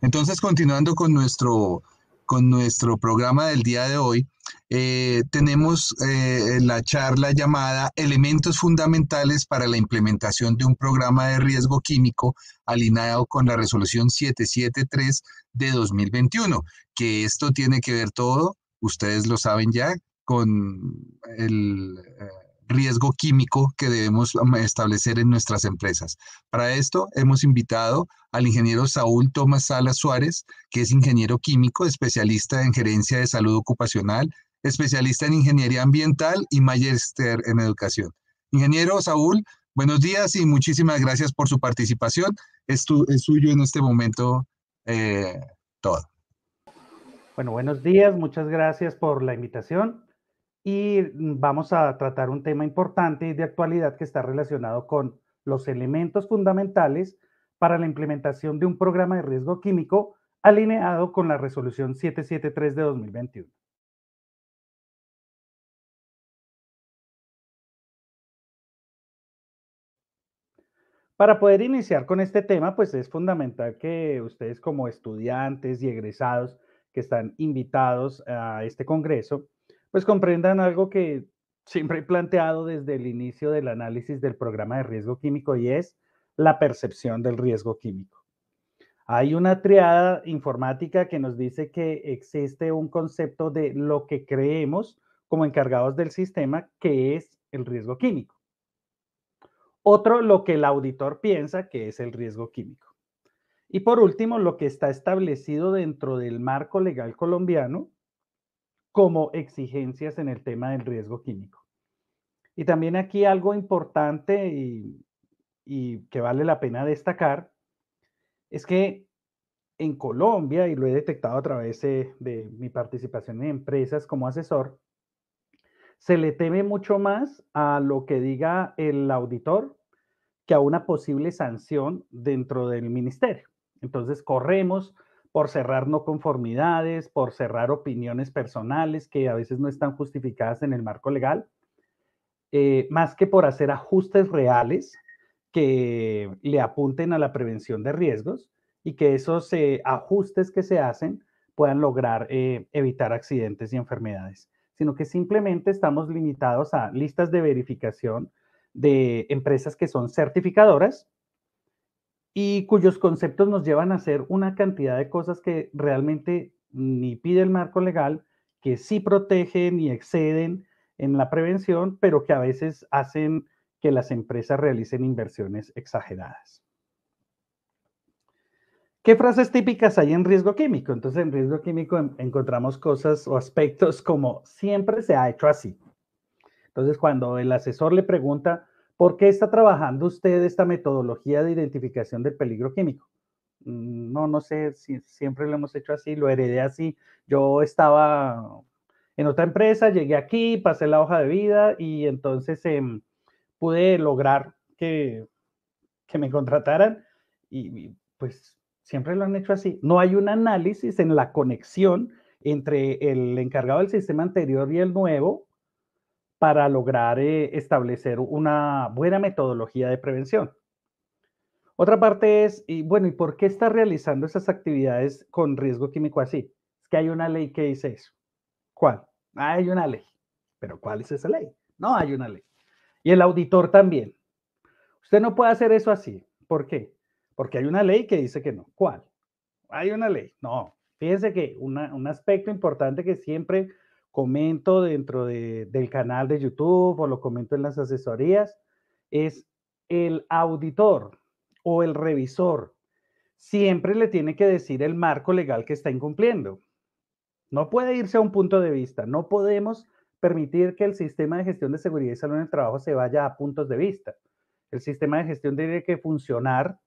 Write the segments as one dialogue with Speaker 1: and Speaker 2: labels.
Speaker 1: Entonces, continuando con nuestro, con nuestro programa del día de hoy, eh, tenemos eh, la charla llamada Elementos fundamentales para la implementación de un programa de riesgo químico alineado con la resolución 773 de 2021, que esto tiene que ver todo, ustedes lo saben ya, con el... Eh, riesgo químico que debemos um, establecer en nuestras empresas. Para esto hemos invitado al ingeniero Saúl Tomás Salas Suárez, que es ingeniero químico, especialista en gerencia de salud ocupacional, especialista en ingeniería ambiental y máster en educación. Ingeniero Saúl, buenos días y muchísimas gracias por su participación. Es, es suyo en este momento eh, todo. Bueno, buenos días, muchas gracias por la invitación y vamos a tratar un tema importante y de actualidad que está relacionado con los elementos fundamentales para la implementación de un programa de riesgo químico alineado con la resolución 773 de 2021. Para poder iniciar con este tema, pues es fundamental que ustedes como estudiantes y egresados que están invitados a este congreso, pues comprendan algo que siempre he planteado desde el inicio del análisis del programa de riesgo químico y es la percepción del riesgo químico. Hay una triada informática que nos dice que existe un concepto de lo que creemos como encargados del sistema, que es el riesgo químico. Otro, lo que el auditor piensa, que es el riesgo químico. Y por último, lo que está establecido dentro del marco legal colombiano, como exigencias en el tema del riesgo químico. Y también aquí algo importante y, que vale la pena destacar es que en Colombia, y lo he detectado a través de mi participación en empresas como asesor, se le teme mucho más a lo que diga el auditor que a una posible sanción dentro del ministerio. Entonces corremos por cerrar no conformidades, por cerrar opiniones personales que a veces no están justificadas en el marco legal, eh, más que por hacer ajustes reales que le apunten a la prevención de riesgos y que esos eh, ajustes que se hacen puedan lograr eh, evitar accidentes y enfermedades, sino que simplemente estamos limitados a listas de verificación de empresas que son certificadoras y cuyos conceptos nos llevan a hacer una cantidad de cosas que realmente ni pide el marco legal, que sí protegen y exceden en la prevención, pero que a veces hacen que las empresas realicen inversiones exageradas. ¿Qué frases típicas hay en riesgo químico? Entonces, en riesgo químico encontramos cosas o aspectos como siempre se ha hecho así. Entonces, cuando el asesor le pregunta, ¿Por qué está trabajando usted esta metodología de identificación del peligro químico? Mm, no, no sé, si, siempre lo hemos hecho así, lo heredé así. Yo estaba en otra empresa, llegué aquí, pasé la hoja de vida y entonces em, pude lograr que, me contrataran y pues siempre lo han hecho así. No hay un análisis en la conexión entre el encargado del sistema anterior y el nuevo para lograr eh, establecer una buena metodología de prevención. Otra parte es, y bueno, ¿y por qué está realizando esas actividades con riesgo químico así? Es que hay una ley que dice eso. ¿Cuál? Ah, hay una ley. ¿Pero cuál es esa ley? No hay una ley. Y el auditor también. Usted no puede hacer eso así. ¿Por qué? Porque hay una ley que dice que no. ¿Cuál? Hay una ley. No. Fíjense que un aspecto importante que siempre comento dentro de, del canal de YouTube o lo comento en las asesorías, es el auditor o el revisor siempre le tiene que decir el marco legal que está incumpliendo. No puede irse a un punto de vista. No podemos permitir que el sistema de gestión de seguridad y salud en el trabajo se vaya a puntos de vista. El sistema de gestión tiene que funcionar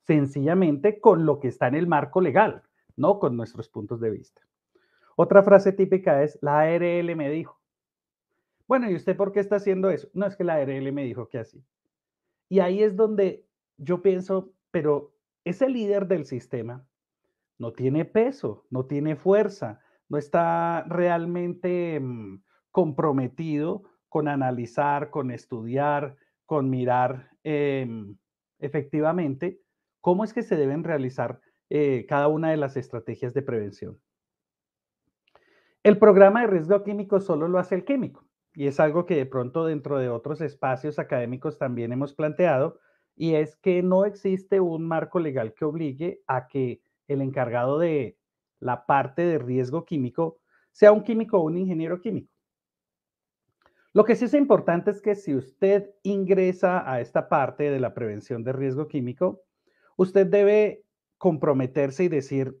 Speaker 1: sencillamente con lo que está en el marco legal, no con nuestros puntos de vista. Otra frase típica es, la ARL me dijo. Bueno, ¿y usted por qué está haciendo eso? No es que la ARL me dijo que así. Y ahí es donde yo pienso, pero ese líder del sistema no tiene peso, no tiene fuerza, no está realmente mm, comprometido con analizar, con estudiar, con mirar em, efectivamente cómo es que se deben realizar eh, cada una de las estrategias de prevención. El programa de riesgo químico solo lo hace el químico y es algo que de pronto dentro de otros espacios académicos también hemos planteado y es que no existe un marco legal que obligue a que el encargado de la parte de riesgo químico sea un químico o un ingeniero químico. Lo que sí es importante es que si usted ingresa a esta parte de la prevención de riesgo químico, usted debe comprometerse y decir,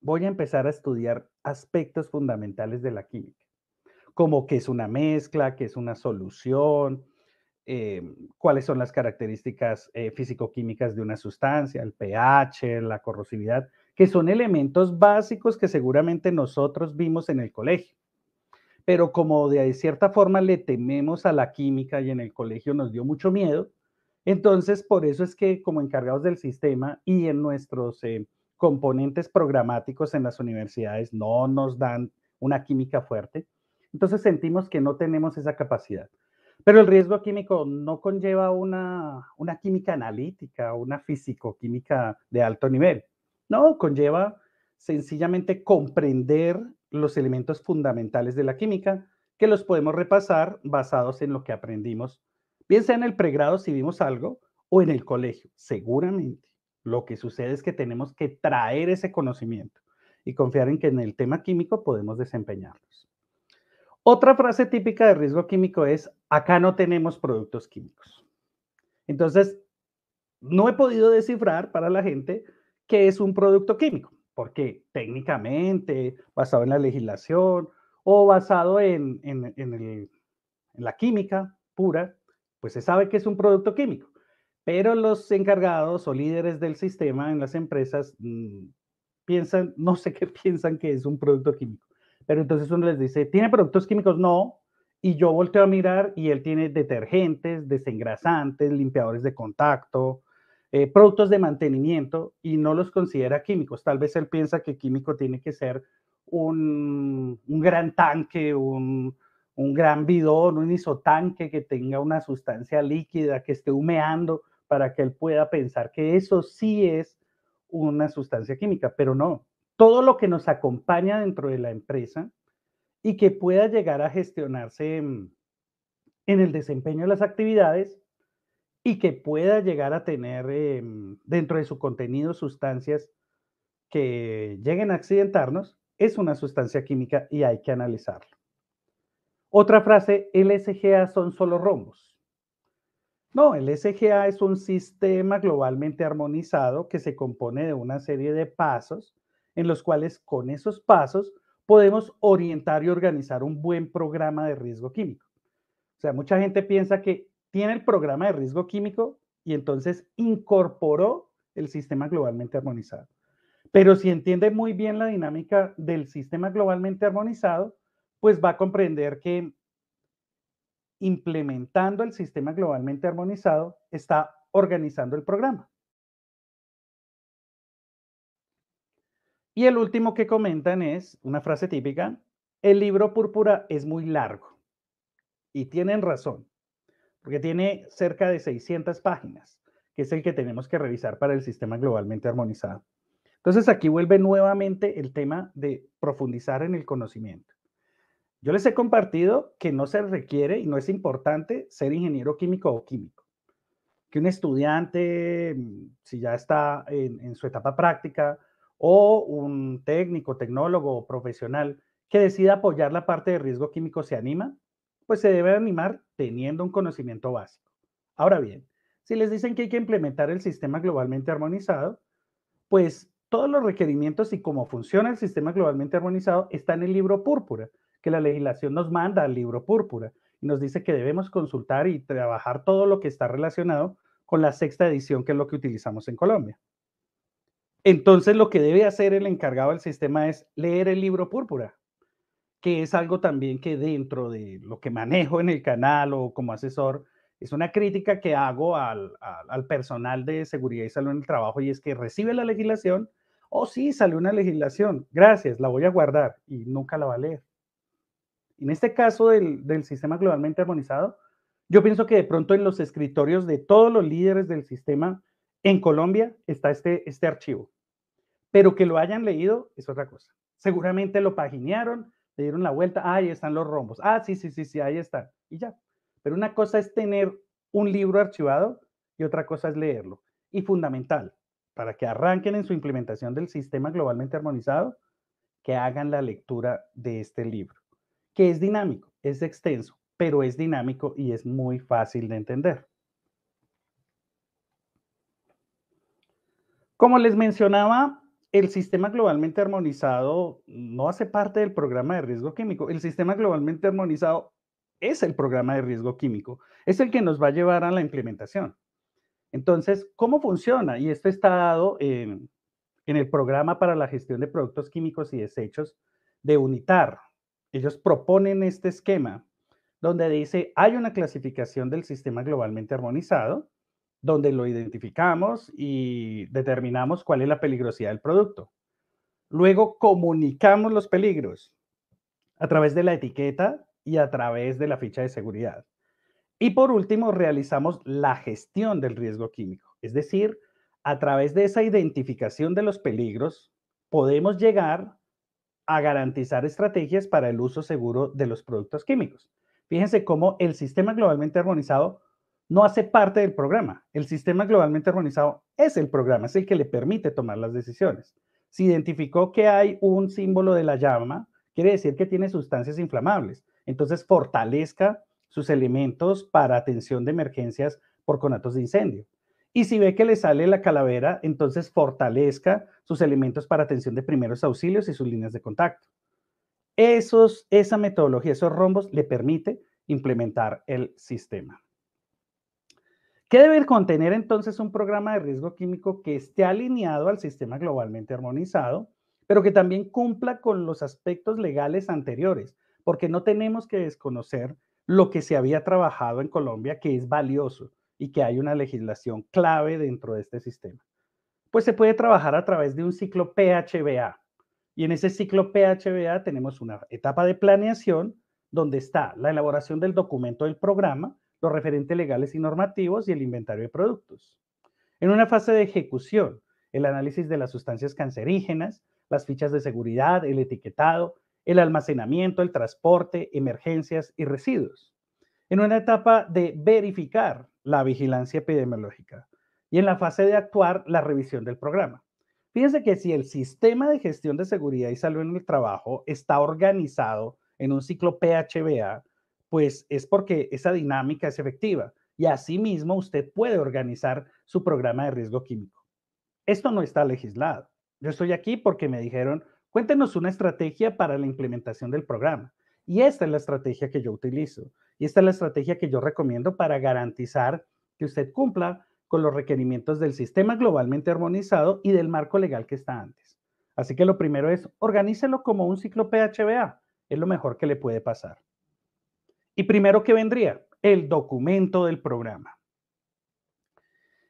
Speaker 1: voy a empezar a estudiar aspectos fundamentales de la química, como qué es una mezcla, qué es una solución, em, cuáles son las características eh, físico-químicas de una sustancia, el pH, la corrosividad, que son elementos básicos que seguramente nosotros vimos en el colegio. Pero como de cierta forma le tememos a la química y en el colegio nos dio mucho miedo, entonces por eso es que como encargados del sistema y en nuestros... Em, componentes programáticos en las universidades no nos dan una química fuerte, entonces sentimos que no tenemos esa capacidad. Pero el riesgo químico no conlleva una, química analítica, una química de alto nivel. No, conlleva sencillamente comprender los elementos fundamentales de la química que los podemos repasar basados en lo que aprendimos, bien en el pregrado si vimos algo o en el colegio, seguramente. Lo que sucede es que tenemos que traer ese conocimiento y confiar en que en el tema químico podemos desempeñarnos. Otra frase típica de riesgo químico es, acá no tenemos productos químicos. Entonces, no he podido descifrar para la gente qué es un producto químico, porque técnicamente, basado en la legislación o basado en la química pura, pues se sabe que es un producto químico. Pero los encargados o líderes del sistema en las empresas mm, piensan, no sé qué piensan que es un producto químico. Pero entonces uno les dice, ¿tiene productos químicos? No. Y yo volteo a mirar y él tiene detergentes, desengrasantes, limpiadores de contacto, eh, productos de mantenimiento y no los considera químicos. Tal vez él piensa que químico tiene que ser un, gran tanque, un gran bidón, un isotanque que tenga una sustancia líquida, que esté humeando para que él pueda pensar que eso sí es una sustancia química, pero no. Todo lo que nos acompaña dentro de la empresa y que pueda llegar a gestionarse en, el desempeño de las actividades y que pueda llegar a tener em, dentro de su contenido sustancias que lleguen a accidentarnos, es una sustancia química y hay que analizarlo. Otra frase, LSGA son solo rombos. No, el SGA es un sistema globalmente armonizado que se compone de una serie de pasos en los cuales con esos pasos podemos orientar y organizar un buen programa de riesgo químico. O sea, mucha gente piensa que tiene el programa de riesgo químico y entonces incorporó el sistema globalmente armonizado. Pero si entiende muy bien la dinámica del sistema globalmente armonizado, pues va a comprender que implementando el sistema globalmente armonizado, está organizando el programa. Y el último que comentan es una frase típica, el libro púrpura es muy largo. Y tienen razón, porque tiene cerca de 600 páginas, que es el que tenemos que revisar para el sistema globalmente armonizado. Entonces aquí vuelve nuevamente el tema de profundizar en el conocimiento. Yo les he compartido que no se requiere y no es importante ser ingeniero químico o químico. Que un estudiante, mm, si ya está en, su etapa práctica, o un técnico, tecnólogo o profesional que decida apoyar la parte de riesgo químico se anima, pues se debe animar teniendo un conocimiento básico. Ahora bien, si les dicen que hay que implementar el sistema globalmente armonizado, pues todos los requerimientos y cómo funciona el sistema globalmente armonizado está en el libro púrpura, que la legislación nos manda al libro púrpura y nos dice que debemos consultar y trabajar todo lo que está relacionado con la sexta edición, que es lo que utilizamos en Colombia. Entonces, lo que debe hacer el encargado del sistema es leer el libro púrpura, que es algo también que dentro de lo que manejo en el canal o como asesor, es una crítica que hago al, personal de seguridad y salud en el trabajo y es que recibe la legislación, o oh, sí, salió una legislación, gracias, la voy a guardar y nunca la va a leer en este caso del, sistema globalmente armonizado, yo pienso que de pronto en los escritorios de todos los líderes del sistema en Colombia está este, este archivo. Pero que lo hayan leído es otra cosa. Seguramente lo paginearon, le dieron la vuelta, ahí están los rombos, ah, sí, sí, sí, sí, ahí está y ya. Pero una cosa es tener un libro archivado y otra cosa es leerlo. Y fundamental, para que arranquen en su implementación del sistema globalmente armonizado, que hagan la lectura de este libro que es dinámico, es extenso, pero es dinámico y es muy fácil de entender. Como les mencionaba, el sistema globalmente armonizado no hace parte del programa de riesgo químico. El sistema globalmente armonizado es el programa de riesgo químico, es el que nos va a llevar a la implementación. Entonces, ¿cómo funciona? Y esto está dado en, en el programa para la gestión de productos químicos y desechos de UNITAR, ellos proponen este esquema donde dice, hay una clasificación del sistema globalmente armonizado, donde lo identificamos y determinamos cuál es la peligrosidad del producto. Luego comunicamos los peligros a través de la etiqueta y a través de la ficha de seguridad. Y por último, realizamos la gestión del riesgo químico, es decir, a través de esa identificación de los peligros, podemos llegar a garantizar estrategias para el uso seguro de los productos químicos. Fíjense cómo el sistema globalmente armonizado no hace parte del programa. El sistema globalmente armonizado es el programa, es el que le permite tomar las decisiones. Si identificó que hay un símbolo de la llama, quiere decir que tiene sustancias inflamables. Entonces, fortalezca sus elementos para atención de emergencias por conatos de incendio. Y si ve que le sale la calavera, entonces fortalezca sus elementos para atención de primeros auxilios y sus líneas de contacto. esa metodología, esos rombos, le permite implementar el sistema. ¿Qué debe contener entonces un programa de riesgo químico que esté alineado al sistema globalmente armonizado, pero que también cumpla con los aspectos legales anteriores? Porque no tenemos que desconocer lo que se había trabajado en Colombia, que es valioso y que hay una legislación clave dentro de este sistema. Pues se puede trabajar a través de un ciclo PHBA. Y en ese ciclo PHBA tenemos una etapa de planeación donde está la elaboración del documento del programa, los referentes legales y normativos y el inventario de productos. En una fase de ejecución, el análisis de las sustancias cancerígenas, las fichas de seguridad, el etiquetado, el almacenamiento, el transporte, emergencias y residuos. En una etapa de verificar, la vigilancia epidemiológica y en la fase de actuar, la revisión del programa. Fíjense que si el sistema de gestión de seguridad y salud en el trabajo está organizado en un ciclo PHBA, pues es porque esa dinámica es efectiva y asimismo usted puede organizar su programa de riesgo químico. Esto no está legislado. Yo estoy aquí porque me dijeron, cuéntenos una estrategia para la implementación del programa. Y esta es la estrategia que yo utilizo. Y esta es la estrategia que yo recomiendo para garantizar que usted cumpla con los requerimientos del sistema globalmente armonizado y del marco legal que está antes. Así que lo primero es, organícelo como un ciclo PHBA. Es lo mejor que le puede pasar. Y primero ¿qué vendría, el documento del programa.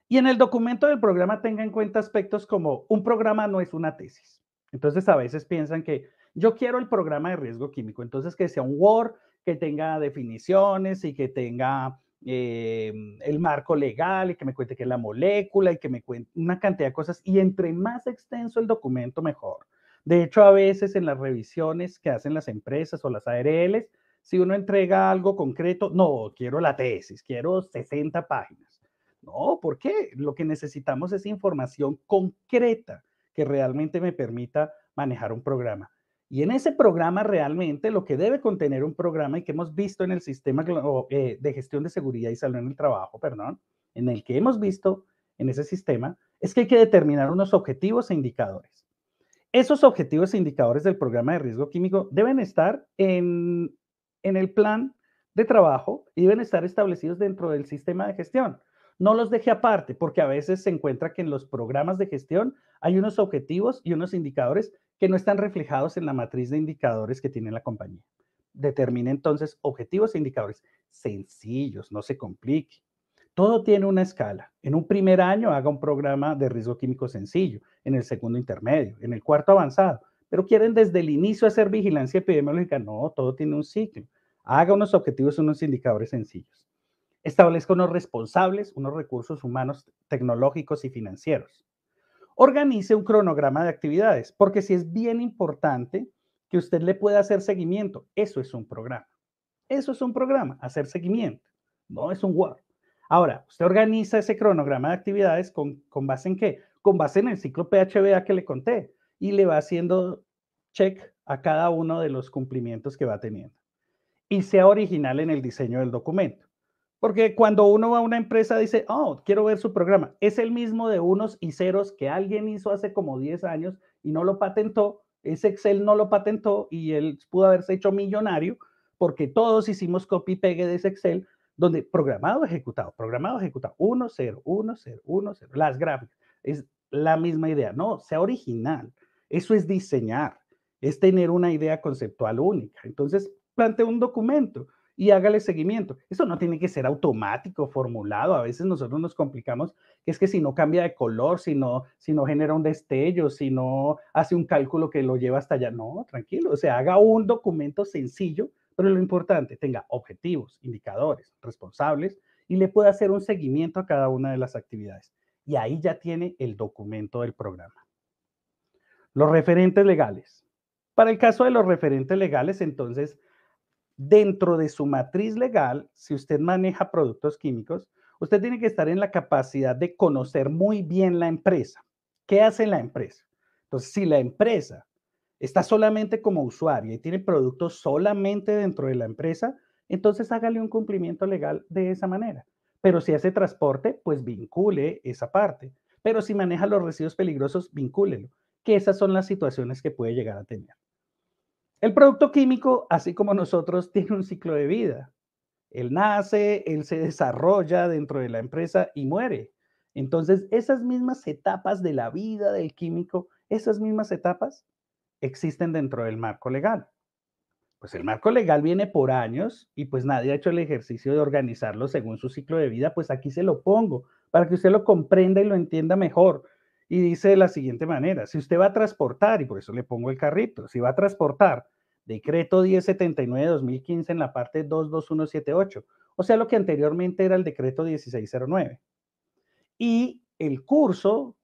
Speaker 1: Y en el documento del programa tenga en cuenta aspectos como un programa no es una tesis. Entonces a veces piensan que yo quiero el programa de riesgo químico, entonces que sea un Word que tenga definiciones y que tenga eh, el marco legal y que me cuente qué es la molécula y que me cuente una cantidad de cosas. Y entre más extenso el documento, mejor. De hecho, a veces en las revisiones que hacen las empresas o las ARLs, si uno entrega algo concreto, no, quiero la tesis, quiero 60 páginas. No, ¿por qué? Lo que necesitamos es información concreta que realmente me permita manejar un programa. Y en ese programa realmente lo que debe contener un programa y que hemos visto en el sistema eh, de gestión de seguridad y salud en el trabajo, perdón, en el que hemos visto en ese sistema, es que hay que determinar unos objetivos e indicadores. Esos objetivos e indicadores del programa de riesgo químico deben estar en, en el plan de trabajo y deben estar establecidos dentro del sistema de gestión no los deje aparte, porque a veces se encuentra que en los programas de gestión hay unos objetivos y unos indicadores que no están reflejados en la matriz de indicadores que tiene la compañía. Determine entonces objetivos e indicadores sencillos, no se complique. Todo tiene una escala. En un primer año haga un programa de riesgo químico sencillo, en el segundo intermedio, en el cuarto avanzado, pero quieren desde el inicio hacer vigilancia epidemiológica. No, todo tiene un ciclo. Haga unos objetivos, y unos indicadores sencillos. Establezca unos responsables, unos recursos humanos, tecnológicos y financieros. Organice un cronograma de actividades, porque si es bien importante que usted le pueda hacer seguimiento, eso es un programa. Eso es un programa, hacer seguimiento, no es un Word. Ahora, usted organiza ese cronograma de actividades con, con base en qué? Con base en el ciclo PHBA que le conté y le va haciendo check a cada uno de los cumplimientos que va teniendo. Y sea original en el diseño del documento. Porque cuando uno va a una empresa dice, oh, quiero ver su programa, es el mismo de unos y ceros que alguien hizo hace como 10 años y no lo patentó, ese Excel no lo patentó y él pudo haberse hecho millonario porque todos hicimos copy-pegue de ese Excel donde programado, ejecutado, programado, ejecutado, Uno, 0, Uno, 0, Uno, 0, las gráficas, es la misma idea, no, sea original, eso es diseñar, es tener una idea conceptual única. Entonces, plantea un documento y hágale seguimiento. Eso no tiene que ser automático, formulado. A veces nosotros nos complicamos, es que si no cambia de color, si no, si no genera un destello, si no hace un cálculo que lo lleva hasta allá. No, tranquilo. O sea, haga un documento sencillo, pero lo importante, tenga objetivos, indicadores, responsables y le pueda hacer un seguimiento a cada una de las actividades. Y ahí ya tiene el documento del programa. Los referentes legales. Para el caso de los referentes legales, entonces, dentro de su matriz legal, si usted maneja productos químicos, usted tiene que estar en la capacidad de conocer muy bien la empresa. ¿Qué hace la empresa? Entonces, si la empresa está solamente como usuaria y tiene productos solamente dentro de la empresa, entonces hágale un cumplimiento legal de esa manera. Pero si hace transporte, pues vincule esa parte. Pero si maneja los residuos peligrosos, vincúlelo, que esas son las situaciones que puede llegar a tener. El producto químico, así como nosotros, tiene un ciclo de vida. Él nace, él se desarrolla dentro de la empresa y muere. Entonces, esas mismas etapas de la vida del químico, esas mismas etapas existen dentro del marco legal. Pues el marco legal viene por años y pues nadie ha hecho el ejercicio de organizarlo según su ciclo de vida, pues aquí se lo pongo para que usted lo comprenda y lo entienda mejor. Y dice de la siguiente manera, si usted va a transportar, y por eso le pongo el carrito, si va a transportar decreto 1079 2015 en la parte 22178, o sea, lo que anteriormente era el decreto 1609. Y el curso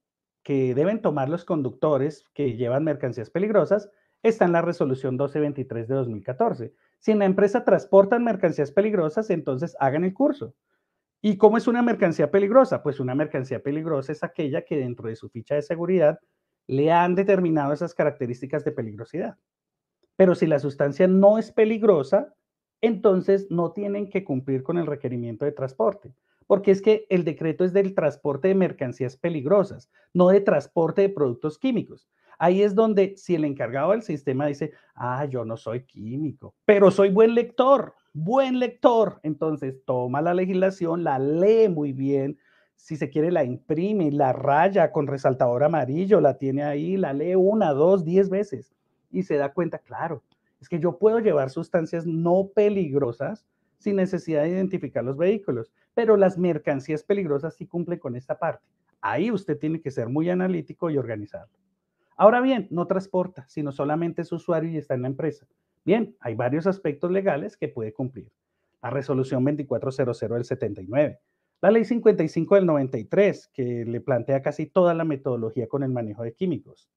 Speaker 1: que deben tomar los conductores que llevan mercancías peligrosas está en la resolución 1223 de 2014. Si en la empresa transportan mercancías peligrosas, entonces hagan el curso. ¿Y cómo es una mercancía peligrosa? Pues una mercancía peligrosa es aquella que dentro de su ficha de seguridad le han determinado esas características de peligrosidad. Pero si la sustancia no es peligrosa, entonces no tienen que cumplir con el requerimiento de transporte, porque es que el decreto es del transporte de mercancías peligrosas, no de transporte de productos químicos. Ahí es donde si el encargado del sistema dice, ah, yo no soy químico, pero soy buen lector, buen lector, entonces toma la legislación, la lee muy bien, si se quiere la imprime, la raya con resaltador amarillo, la tiene ahí, la lee una, dos, diez veces y se da cuenta, claro, es que yo puedo llevar sustancias no peligrosas sin necesidad de identificar los vehículos, pero las mercancías peligrosas sí cumplen con esta parte. Ahí usted tiene que ser muy analítico y organizarlo. Ahora bien, no transporta, sino solamente es usuario y está en la empresa. Bien, hay varios aspectos legales que puede cumplir. La resolución 2400 del 79, la ley 55 del 93, que le plantea casi toda la metodología con el manejo de químicos,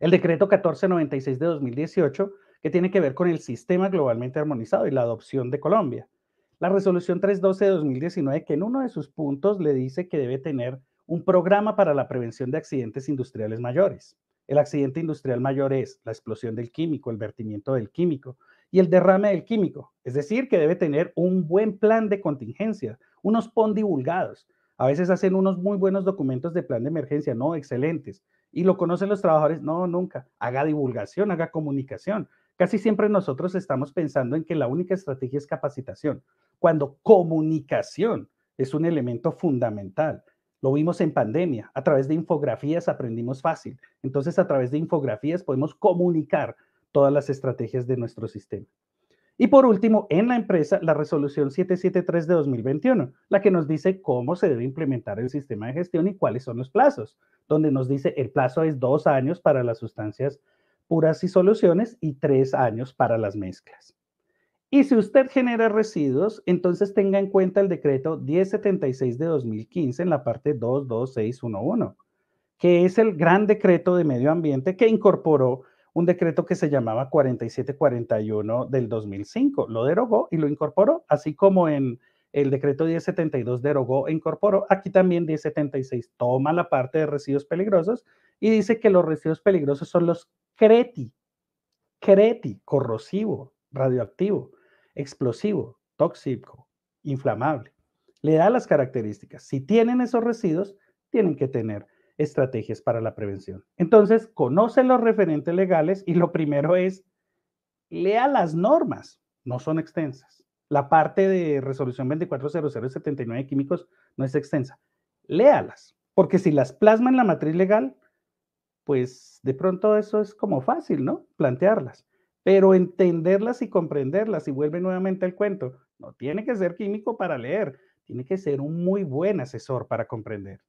Speaker 1: el decreto 1496 de 2018, que tiene que ver con el sistema globalmente armonizado y la adopción de Colombia. La resolución 312 de 2019, que en uno de sus puntos le dice que debe tener un programa para la prevención de accidentes industriales mayores. El accidente industrial mayor es la explosión del químico, el vertimiento del químico y el derrame del químico. Es decir, que debe tener un buen plan de contingencia, unos PON divulgados. A veces hacen unos muy buenos documentos de plan de emergencia, no excelentes, y lo conocen los trabajadores. No, nunca. Haga divulgación, haga comunicación. Casi siempre nosotros estamos pensando en que la única estrategia es capacitación, cuando comunicación es un elemento fundamental. Lo vimos en pandemia, a través de infografías aprendimos fácil. Entonces, a través de infografías podemos comunicar todas las estrategias de nuestro sistema. Y por último, en la empresa, la resolución 773 de 2021, la que nos dice cómo se debe implementar el sistema de gestión y cuáles son los plazos, donde nos dice el plazo es dos años para las sustancias puras y soluciones y tres años para las mezclas. Y si usted genera residuos, entonces tenga en cuenta el decreto 1076 de 2015 en la parte 22611, que es el gran decreto de medio ambiente que incorporó un decreto que se llamaba 4741 del 2005. Lo derogó y lo incorporó, así como en el decreto 1072 derogó e incorporó. Aquí también 1076 toma la parte de residuos peligrosos y dice que los residuos peligrosos son los creti, creti, corrosivo, radioactivo, explosivo, tóxico, inflamable. Le da las características. Si tienen esos residuos, tienen que tener estrategias para la prevención. Entonces, conoce los referentes legales y lo primero es, lea las normas, no son extensas. La parte de resolución 240079 químicos no es extensa. Léalas, porque si las plasma en la matriz legal, pues de pronto eso es como fácil, ¿no? Plantearlas. Pero entenderlas y comprenderlas, y vuelve nuevamente al cuento, no tiene que ser químico para leer, tiene que ser un muy buen asesor para comprender.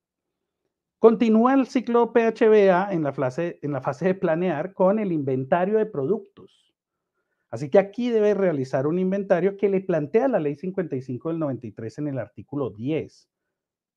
Speaker 1: Continúa el ciclo PHBA en la, fase, en la fase de planear con el inventario de productos. Así que aquí debe realizar un inventario que le plantea la ley 55 del 93 en el artículo 10.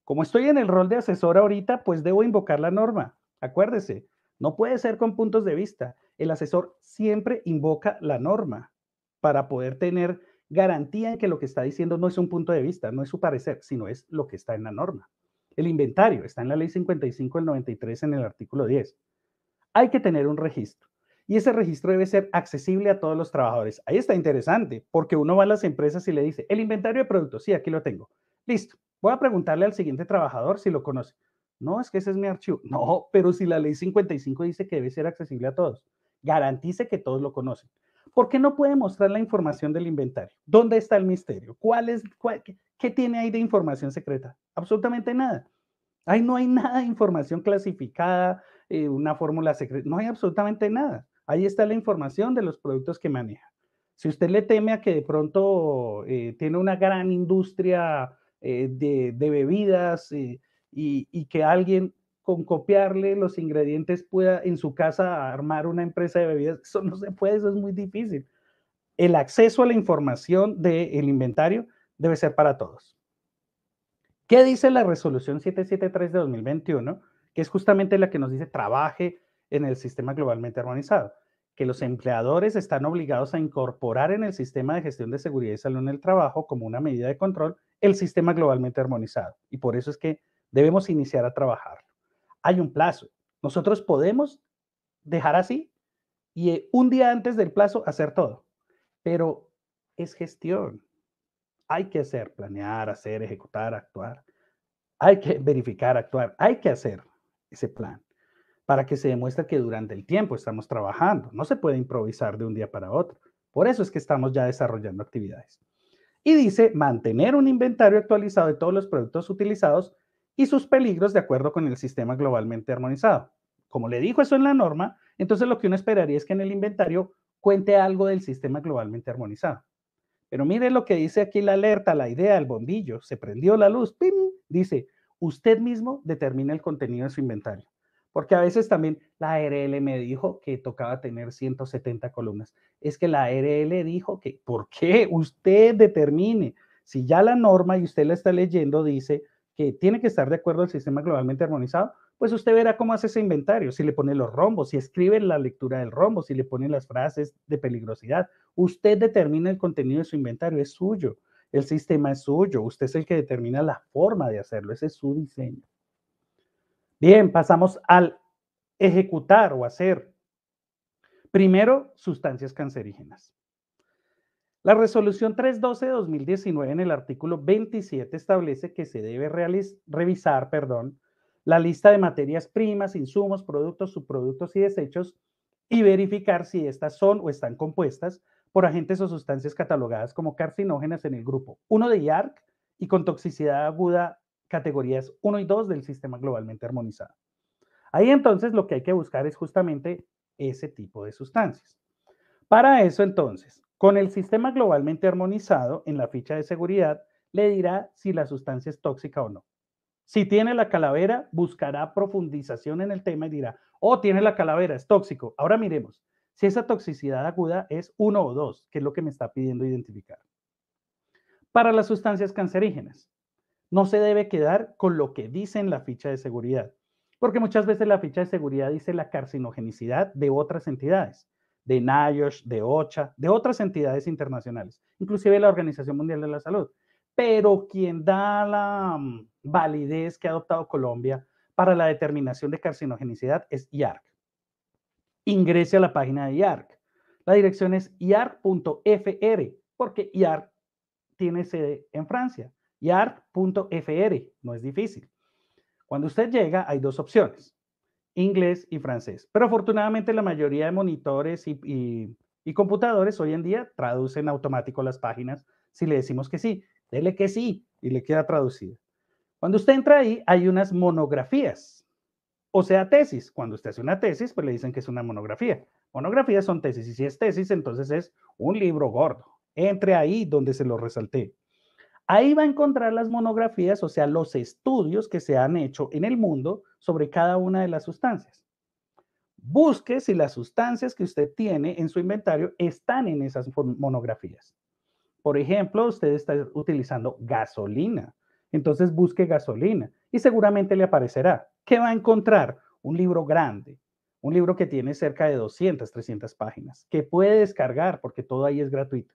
Speaker 1: Como estoy en el rol de asesor ahorita, pues debo invocar la norma. Acuérdese, no puede ser con puntos de vista. El asesor siempre invoca la norma para poder tener garantía en que lo que está diciendo no es un punto de vista, no es su parecer, sino es lo que está en la norma el inventario, está en la ley 55 del 93 en el artículo 10. Hay que tener un registro y ese registro debe ser accesible a todos los trabajadores. Ahí está interesante, porque uno va a las empresas y le dice, el inventario de productos, sí, aquí lo tengo. Listo, voy a preguntarle al siguiente trabajador si lo conoce. No, es que ese es mi archivo. No, pero si la ley 55 dice que debe ser accesible a todos, garantice que todos lo conocen. ¿Por qué no puede mostrar la información del inventario? ¿Dónde está el misterio? ¿Cuál es, qué, tiene ahí de información secreta? Absolutamente nada. Ahí no hay nada de información clasificada, eh, una fórmula secreta, no hay absolutamente nada. Ahí está la información de los productos que maneja. Si usted le teme a que de pronto eh, tiene una gran industria eh, de, bebidas y que alguien con copiarle los ingredientes pueda en su casa armar una empresa de bebidas. Eso no se puede, eso es muy difícil. El acceso a la información del inventario debe ser para todos. ¿Qué dice la resolución 773 de 2021? Que es justamente la que nos dice trabaje en el sistema globalmente armonizado, que los empleadores están obligados a incorporar en el sistema de gestión de seguridad y salud en el trabajo como una medida de control el sistema globalmente armonizado. Y por eso es que debemos iniciar a trabajarlo hay un plazo. Nosotros podemos dejar así y eh, un día antes del plazo hacer todo, pero es gestión. Hay que hacer, planear, hacer, ejecutar, actuar. Hay que verificar, actuar. Hay que hacer ese plan para que se demuestre que durante el tiempo estamos trabajando. No se puede improvisar de un día para otro. Por eso es que estamos ya desarrollando actividades. Y dice, mantener un inventario actualizado de todos los productos utilizados y sus peligros de acuerdo con el sistema globalmente armonizado. Como le dijo eso en la norma, entonces lo que uno esperaría es que en el inventario cuente algo del sistema globalmente armonizado. Pero mire lo que dice aquí la alerta, la idea, el bombillo, se prendió la luz, ¡pim! Dice, usted mismo determina el contenido de su inventario. Porque a veces también la ARL me dijo que tocaba tener 170 columnas. Es que la ARL dijo que, ¿por qué? Usted determine. Si ya la norma y usted la está leyendo dice que tiene que estar de acuerdo al sistema globalmente armonizado, pues usted verá cómo hace ese inventario, si le pone los rombos, si escribe la lectura del rombo, si le pone las frases de peligrosidad. Usted determina el contenido de su inventario, es suyo, el sistema es suyo, usted es el que determina la forma de hacerlo, ese es su diseño. Bien, pasamos al ejecutar o hacer. Primero, sustancias cancerígenas. La resolución 312 de 2019 en el artículo 27 establece que se debe revisar perdón, la lista de materias primas, insumos, productos, subproductos y desechos y verificar si estas son o están compuestas por agentes o sustancias catalogadas como carcinógenas en el grupo 1 de IARC y con toxicidad aguda categorías 1 y 2 del sistema globalmente armonizado. Ahí entonces lo que hay que buscar es justamente ese tipo de sustancias. Para eso entonces, con el sistema globalmente armonizado en la ficha de seguridad, le dirá si la sustancia es tóxica o no. Si tiene la calavera, buscará profundización en el tema y dirá, oh, tiene la calavera, es tóxico. Ahora miremos si esa toxicidad aguda es uno o dos, que es lo que me está pidiendo identificar. Para las sustancias cancerígenas, no se debe quedar con lo que dice en la ficha de seguridad, porque muchas veces la ficha de seguridad dice la carcinogenicidad de otras entidades de NIOSH, de OCHA, de otras entidades internacionales, inclusive la Organización Mundial de la Salud. Pero quien da la mm, validez que ha adoptado Colombia para la determinación de carcinogenicidad es IARC. Ingrese a la página de IARC. La dirección es iarc.fr, porque IARC tiene sede en Francia. IARC.fr, no es difícil. Cuando usted llega, hay dos opciones inglés y francés. Pero afortunadamente la mayoría de monitores y, computadores hoy en día traducen automático las páginas si le decimos que sí. Dele que sí y le queda traducida. Cuando usted entra ahí hay unas monografías, o sea, tesis. Cuando usted hace una tesis, pues le dicen que es una monografía. Monografías son tesis y si es tesis, entonces es un libro gordo. Entre ahí donde se lo resalté. Ahí va a encontrar las monografías, o sea, los estudios que se han hecho en el mundo sobre cada una de las sustancias. Busque si las sustancias que usted tiene en su inventario están en esas monografías. Por ejemplo, usted está utilizando gasolina. Entonces busque gasolina y seguramente le aparecerá. ¿Qué va a encontrar? Un libro grande, un libro que tiene cerca de 200, 300 páginas, que puede descargar porque todo ahí es gratuito.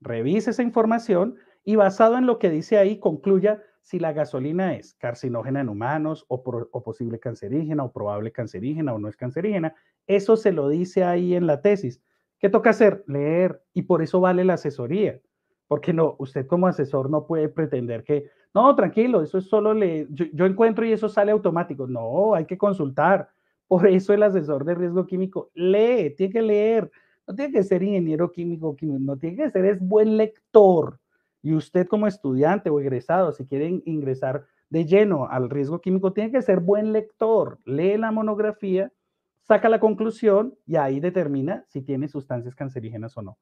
Speaker 1: Revise esa información y basado en lo que dice ahí, concluya si la gasolina es carcinógena en humanos o, posible cancerígena o probable cancerígena o no es cancerígena. Eso se lo dice ahí en la tesis. ¿Qué toca hacer? Leer. Y por eso vale la asesoría. Porque no, usted como asesor no puede pretender que, no, tranquilo, eso es solo le, yo, encuentro y eso sale automático. No, hay que consultar. Por eso el asesor de riesgo químico lee, tiene que leer. No tiene que ser ingeniero químico, químico no tiene que ser, es buen lector y usted como estudiante o egresado, si quieren ingresar de lleno al riesgo químico, tiene que ser buen lector, lee la monografía, saca la conclusión y ahí determina si tiene sustancias cancerígenas o no.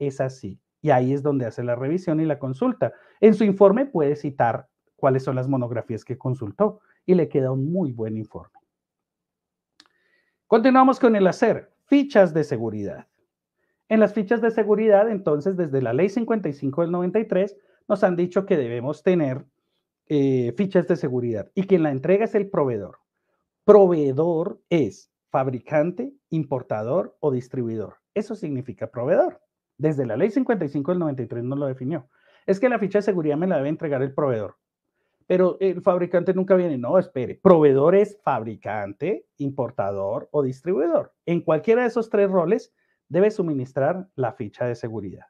Speaker 1: Es así. Y ahí es donde hace la revisión y la consulta. En su informe puede citar cuáles son las monografías que consultó y le queda un muy buen informe. Continuamos con el hacer, fichas de seguridad. En las fichas de seguridad, entonces, desde la ley 55 del 93, nos han dicho que debemos tener eh, fichas de seguridad y que la entrega es el proveedor. Proveedor es fabricante, importador o distribuidor. Eso significa proveedor. Desde la ley 55 del 93 nos lo definió. Es que la ficha de seguridad me la debe entregar el proveedor. Pero el fabricante nunca viene. No, espere. Proveedor es fabricante, importador o distribuidor. En cualquiera de esos tres roles, debe suministrar la ficha de seguridad.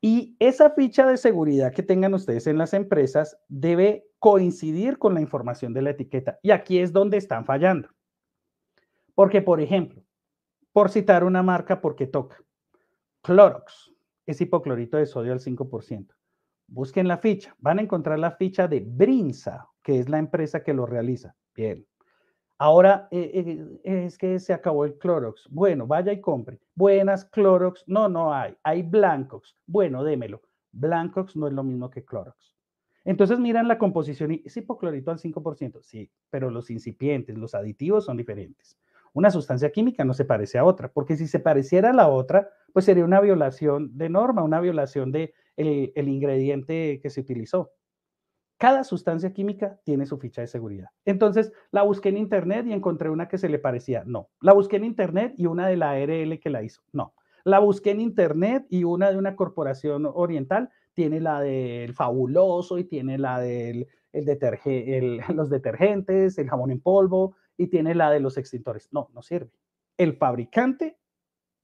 Speaker 1: Y esa ficha de seguridad que tengan ustedes en las empresas debe coincidir con la información de la etiqueta. Y aquí es donde están fallando. Porque, por ejemplo, por citar una marca porque toca, Clorox es hipoclorito de sodio al 5%. Busquen la ficha, van a encontrar la ficha de Brinza, que es la empresa que lo realiza. Bien. Ahora eh, eh, es que se acabó el Clorox. Bueno, vaya y compre. Buenas Clorox. No, no hay. Hay Blancox. Bueno, démelo. Blancox no es lo mismo que Clorox. Entonces miran la composición y es hipoclorito al 5%. Sí, pero los incipientes, los aditivos son diferentes. Una sustancia química no se parece a otra, porque si se pareciera a la otra, pues sería una violación de norma, una violación de eh, el ingrediente que se utilizó. Cada sustancia química tiene su ficha de seguridad. Entonces, la busqué en Internet y encontré una que se le parecía. No. La busqué en Internet y una de la ARL que la hizo. No. La busqué en Internet y una de una corporación oriental tiene la del fabuloso y tiene la del el los detergentes, el jabón en polvo y tiene la de los extintores. No, no sirve. El fabricante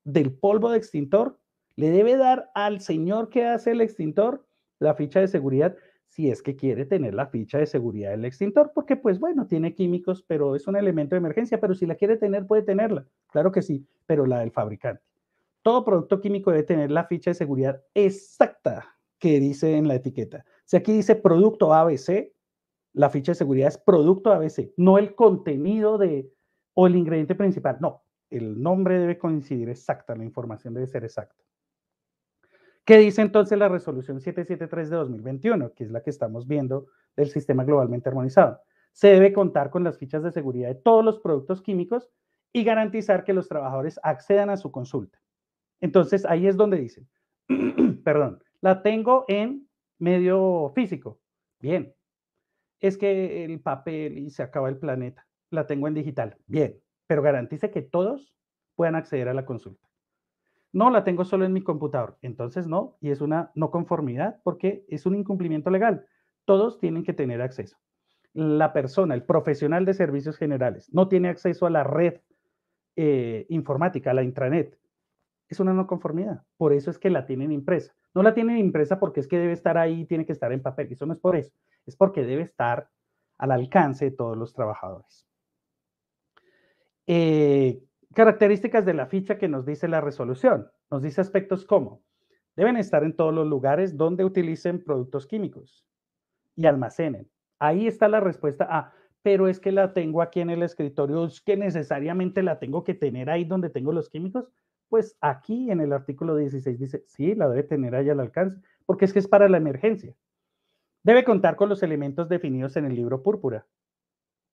Speaker 1: del polvo de extintor le debe dar al señor que hace el extintor la ficha de seguridad si es que quiere tener la ficha de seguridad del extintor, porque pues bueno, tiene químicos, pero es un elemento de emergencia, pero si la quiere tener, puede tenerla, claro que sí, pero la del fabricante. Todo producto químico debe tener la ficha de seguridad exacta que dice en la etiqueta. Si aquí dice producto ABC, la ficha de seguridad es producto ABC, no el contenido de o el ingrediente principal, no, el nombre debe coincidir exacta, la información debe ser exacta. ¿Qué dice entonces la resolución 773 de 2021, que es la que estamos viendo del sistema globalmente armonizado? Se debe contar con las fichas de seguridad de todos los productos químicos y garantizar que los trabajadores accedan a su consulta. Entonces ahí es donde dicen, perdón, la tengo en medio físico. Bien. Es que el papel y se acaba el planeta. La tengo en digital. Bien. Pero garantice que todos puedan acceder a la consulta. No, la tengo solo en mi computador. Entonces no, y es una no conformidad porque es un incumplimiento legal. Todos tienen que tener acceso. La persona, el profesional de servicios generales, no tiene acceso a la red eh, informática, a la intranet. Es una no conformidad. Por eso es que la tienen impresa. No la tienen impresa porque es que debe estar ahí, tiene que estar en papel. Eso no es por eso. Es porque debe estar al alcance de todos los trabajadores. Eh, Características de la ficha que nos dice la resolución. Nos dice aspectos como deben estar en todos los lugares donde utilicen productos químicos y almacenen. Ahí está la respuesta a, pero es que la tengo aquí en el escritorio, es que necesariamente la tengo que tener ahí donde tengo los químicos. Pues aquí en el artículo 16 dice, sí, la debe tener ahí al alcance, porque es que es para la emergencia. Debe contar con los elementos definidos en el libro púrpura.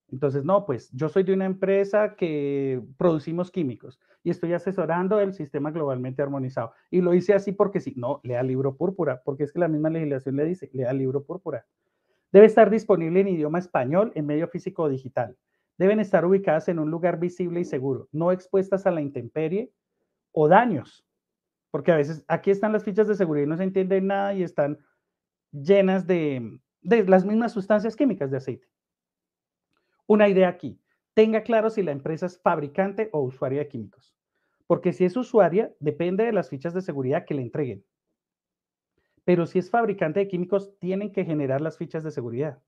Speaker 1: Entonces, no, pues yo soy de una empresa que producimos químicos y estoy asesorando el sistema globalmente armonizado. Y lo hice así porque sí, no, lea libro púrpura, porque es que la misma legislación le dice, lea libro púrpura. Debe estar disponible en idioma español, en medio físico o digital. Deben estar ubicadas en un lugar visible y seguro, no expuestas a la intemperie o daños. Porque a veces aquí están las fichas de seguridad y no se entiende nada y están llenas de, de las mismas sustancias químicas de aceite. Una idea aquí, tenga claro si la empresa es fabricante o usuaria de químicos, porque si es usuaria, depende de las fichas de seguridad que le entreguen. Pero si es fabricante de químicos, tienen que generar las fichas de seguridad.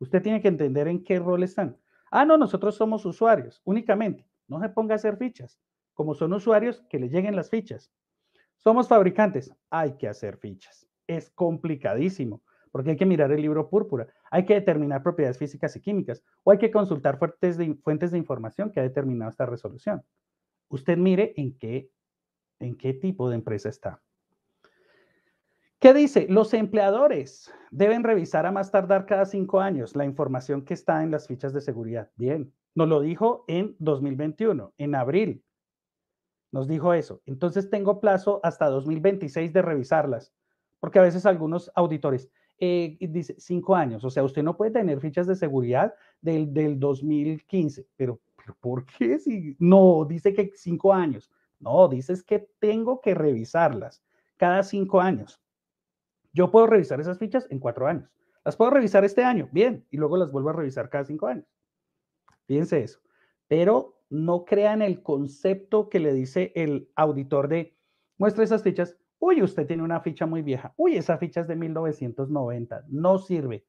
Speaker 1: Usted tiene que entender en qué rol están. Ah, no, nosotros somos usuarios únicamente. No se ponga a hacer fichas. Como son usuarios, que le lleguen las fichas. Somos fabricantes, hay que hacer fichas. Es complicadísimo porque hay que mirar el libro púrpura, hay que determinar propiedades físicas y químicas, o hay que consultar fuentes de, información que ha determinado esta resolución. Usted mire en qué, en qué tipo de empresa está. ¿Qué dice? Los empleadores deben revisar a más tardar cada cinco años la información que está en las fichas de seguridad. Bien, nos lo dijo en 2021, en abril. Nos dijo eso. Entonces tengo plazo hasta 2026 de revisarlas, porque a veces algunos auditores, eh, dice cinco años. O sea, usted no puede tener fichas de seguridad del, 2015, pero, ¿por qué? Si no, dice que cinco años. No, dices que tengo que revisarlas cada cinco años. Yo puedo revisar esas fichas en cuatro años. Las puedo revisar este año, bien, y luego las vuelvo a revisar cada cinco años. Piense eso. Pero no crean el concepto que le dice el auditor de muestra esas fichas, Uy, usted tiene una ficha muy vieja. Uy, esa ficha es de 1990. No sirve.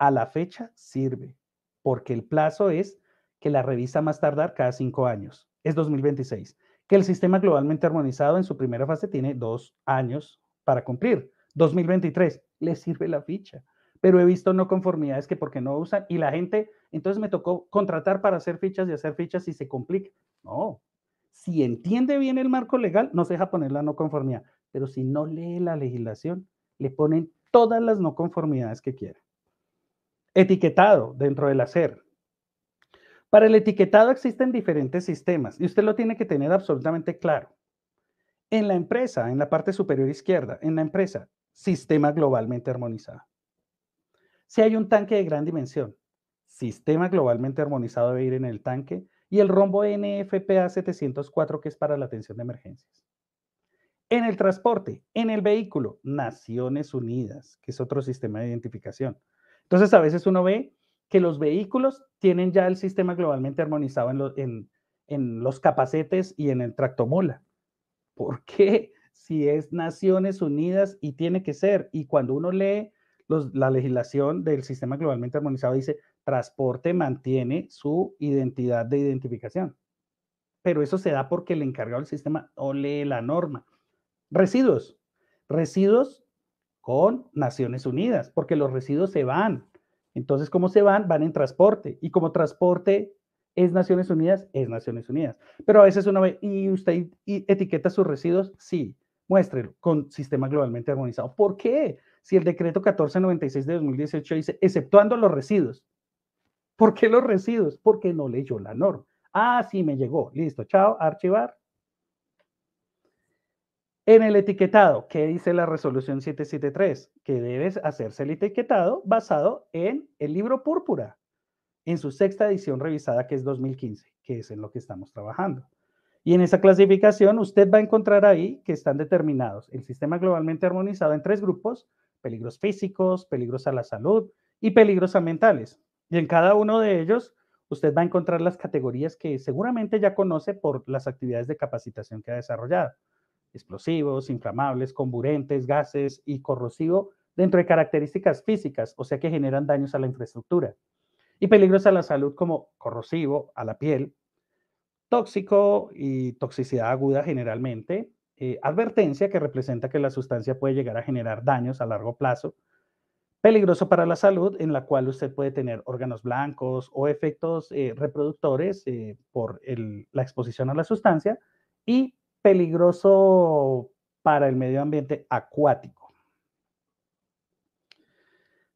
Speaker 1: A la fecha sirve, porque el plazo es que la revisa más tardar cada cinco años. Es 2026. Que el sistema globalmente armonizado en su primera fase tiene dos años para cumplir. 2023, le sirve la ficha. Pero he visto no conformidades que porque no usan y la gente, entonces me tocó contratar para hacer fichas y hacer fichas y se complica. No, si entiende bien el marco legal, no se deja poner la no conformidad pero si no lee la legislación, le ponen todas las no conformidades que quiera. Etiquetado dentro del hacer. Para el etiquetado existen diferentes sistemas y usted lo tiene que tener absolutamente claro. En la empresa, en la parte superior izquierda, en la empresa, sistema globalmente armonizado. Si hay un tanque de gran dimensión, sistema globalmente armonizado debe ir en el tanque y el rombo NFPA 704 que es para la atención de emergencias. En el transporte, en el vehículo, Naciones Unidas, que es otro sistema de identificación. Entonces, a veces uno ve que los vehículos tienen ya el sistema globalmente armonizado en, los capacetes y en el tractomula. ¿Por qué? Si es Naciones Unidas y tiene que ser. Y cuando uno lee la legislación del sistema globalmente armonizado, dice, transporte mantiene su identidad de identificación. Pero eso se da porque el encargado del sistema o lee la norma residuos, residuos con Naciones Unidas, porque los residuos se van. Entonces, ¿cómo se van? Van en transporte. Y como transporte es Naciones Unidas, es Naciones Unidas. Pero a veces una vez ¿y usted etiqueta sus residuos? Sí, muéstrelo con sistema globalmente armonizado. ¿Por qué? Si el decreto 1496 de 2018 dice, exceptuando los residuos. ¿Por qué los residuos? Porque no leyó la norma. Ah, sí, me llegó. Listo, chao, archivar. En el etiquetado, ¿qué dice la resolución 773? Que debes hacerse el etiquetado basado en el libro púrpura, en su sexta edición revisada, que es 2015, que es en lo que estamos trabajando. Y en esa clasificación usted va a encontrar ahí que están determinados el sistema globalmente armonizado en tres grupos, peligros físicos, peligros a la salud y peligros ambientales. Y en cada uno de ellos usted va a encontrar las categorías que seguramente ya conoce por las actividades de capacitación que ha desarrollado explosivos, inflamables, comburentes, gases y corrosivo dentro de características físicas, o sea que generan daños a la infraestructura. Y peligros a la salud como corrosivo, a la piel, tóxico y toxicidad aguda generalmente, eh, advertencia que representa que la sustancia puede llegar a generar daños a largo plazo, peligroso para la salud, en la cual usted puede tener órganos blancos o efectos eh, reproductores eh, por la exposición a la sustancia, y peligroso para el medio ambiente acuático.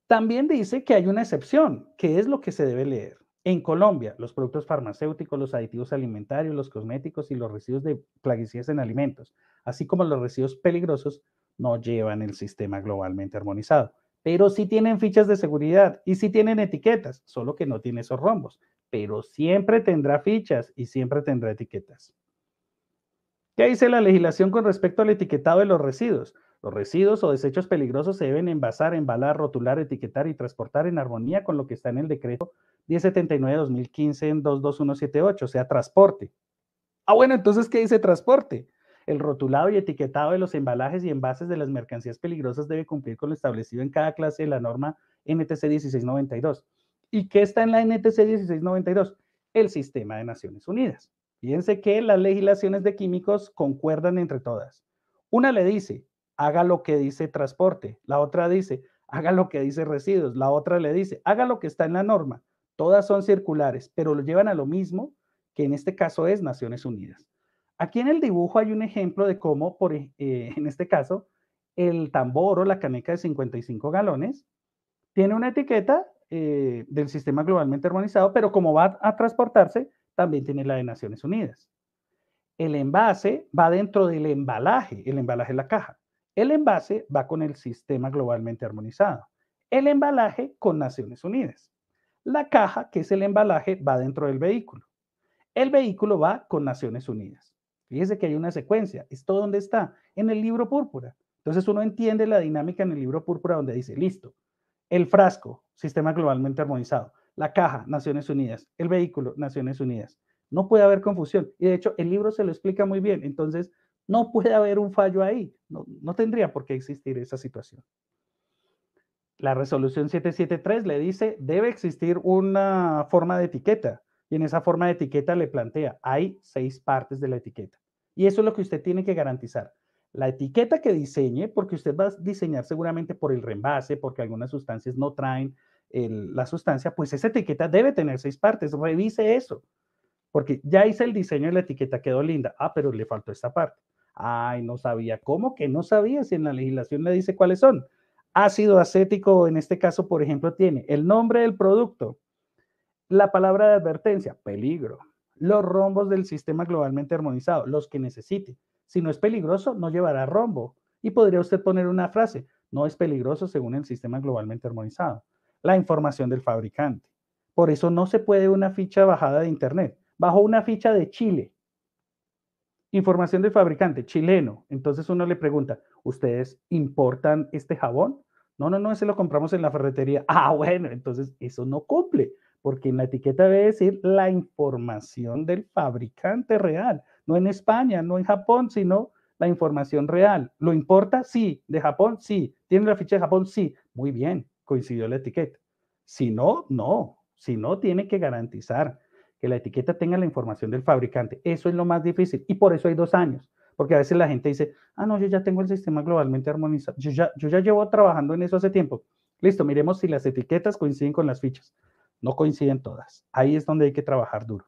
Speaker 1: También dice que hay una excepción, que es lo que se debe leer. En Colombia, los productos farmacéuticos, los aditivos alimentarios, los cosméticos y los residuos de plaguicidas en alimentos, así como los residuos peligrosos, no llevan el sistema globalmente armonizado, pero sí tienen fichas de seguridad y sí tienen etiquetas, solo que no tiene esos rombos, pero siempre tendrá fichas y siempre tendrá etiquetas. ¿Qué dice la legislación con respecto al etiquetado de los residuos? Los residuos o desechos peligrosos se deben envasar, embalar, rotular, etiquetar y transportar en armonía con lo que está en el decreto 1079-2015 en 22178, o sea, transporte. Ah, bueno, entonces, ¿qué dice transporte? El rotulado y etiquetado de los embalajes y envases de las mercancías peligrosas debe cumplir con lo establecido en cada clase de la norma NTC 1692. ¿Y qué está en la NTC 1692? El sistema de Naciones Unidas. Fíjense que las legislaciones de químicos concuerdan entre todas. Una le dice, haga lo que dice transporte, la otra dice, haga lo que dice residuos, la otra le dice, haga lo que está en la norma. Todas son circulares, pero lo llevan a lo mismo, que en este caso es Naciones Unidas. Aquí en el dibujo hay un ejemplo de cómo, por, eh, en este caso, el tambor o la caneca de 55 galones tiene una etiqueta eh, del sistema globalmente armonizado, pero como va a transportarse, también tiene la de Naciones Unidas. El envase va dentro del embalaje, el embalaje de la caja. El envase va con el sistema globalmente armonizado. El embalaje con Naciones Unidas. La caja, que es el embalaje, va dentro del vehículo. El vehículo va con Naciones Unidas. Fíjese que hay una secuencia. ¿Esto dónde está? En el libro púrpura. Entonces uno entiende la dinámica en el libro púrpura donde dice, listo, el frasco, sistema globalmente armonizado la caja, Naciones Unidas, el vehículo, Naciones Unidas. No puede haber confusión. Y de hecho, el libro se lo explica muy bien. Entonces, no puede haber un fallo ahí. No, no tendría por qué existir esa situación. La resolución 773 le dice, debe existir una forma de etiqueta. Y en esa forma de etiqueta le plantea, hay seis partes de la etiqueta. Y eso es lo que usted tiene que garantizar. La etiqueta que diseñe, porque usted va a diseñar seguramente por el reembase, porque algunas sustancias no traen la sustancia, pues esa etiqueta debe tener seis partes. Revise eso, porque ya hice el diseño de la etiqueta, quedó linda. Ah, pero le faltó esta parte. Ay, no sabía. ¿Cómo que no sabía si en la legislación le dice cuáles son? Ácido acético, en este caso, por ejemplo, tiene el nombre del producto, la palabra de advertencia, peligro, los rombos del sistema globalmente armonizado, los que necesite. Si no es peligroso, no llevará rombo. Y podría usted poner una frase, no es peligroso según el sistema globalmente armonizado la información del fabricante. Por eso no se puede una ficha bajada de Internet. Bajo una ficha de Chile. Información del fabricante, chileno. Entonces uno le pregunta, ¿ustedes importan este jabón? No, no, no, ese lo compramos en la ferretería. Ah, bueno, entonces eso no cumple, porque en la etiqueta debe decir la información del fabricante real, no en España, no en Japón, sino la información real. ¿Lo importa? Sí. ¿De Japón? Sí. ¿Tiene la ficha de Japón? Sí. Muy bien coincidió la etiqueta. Si no, no. Si no, tiene que garantizar que la etiqueta tenga la información del fabricante. Eso es lo más difícil y por eso hay dos años. Porque a veces la gente dice, ah, no, yo ya tengo el sistema globalmente armonizado. Yo ya, yo ya llevo trabajando en eso hace tiempo. Listo, miremos si las etiquetas coinciden con las fichas. No coinciden todas. Ahí es donde hay que trabajar duro.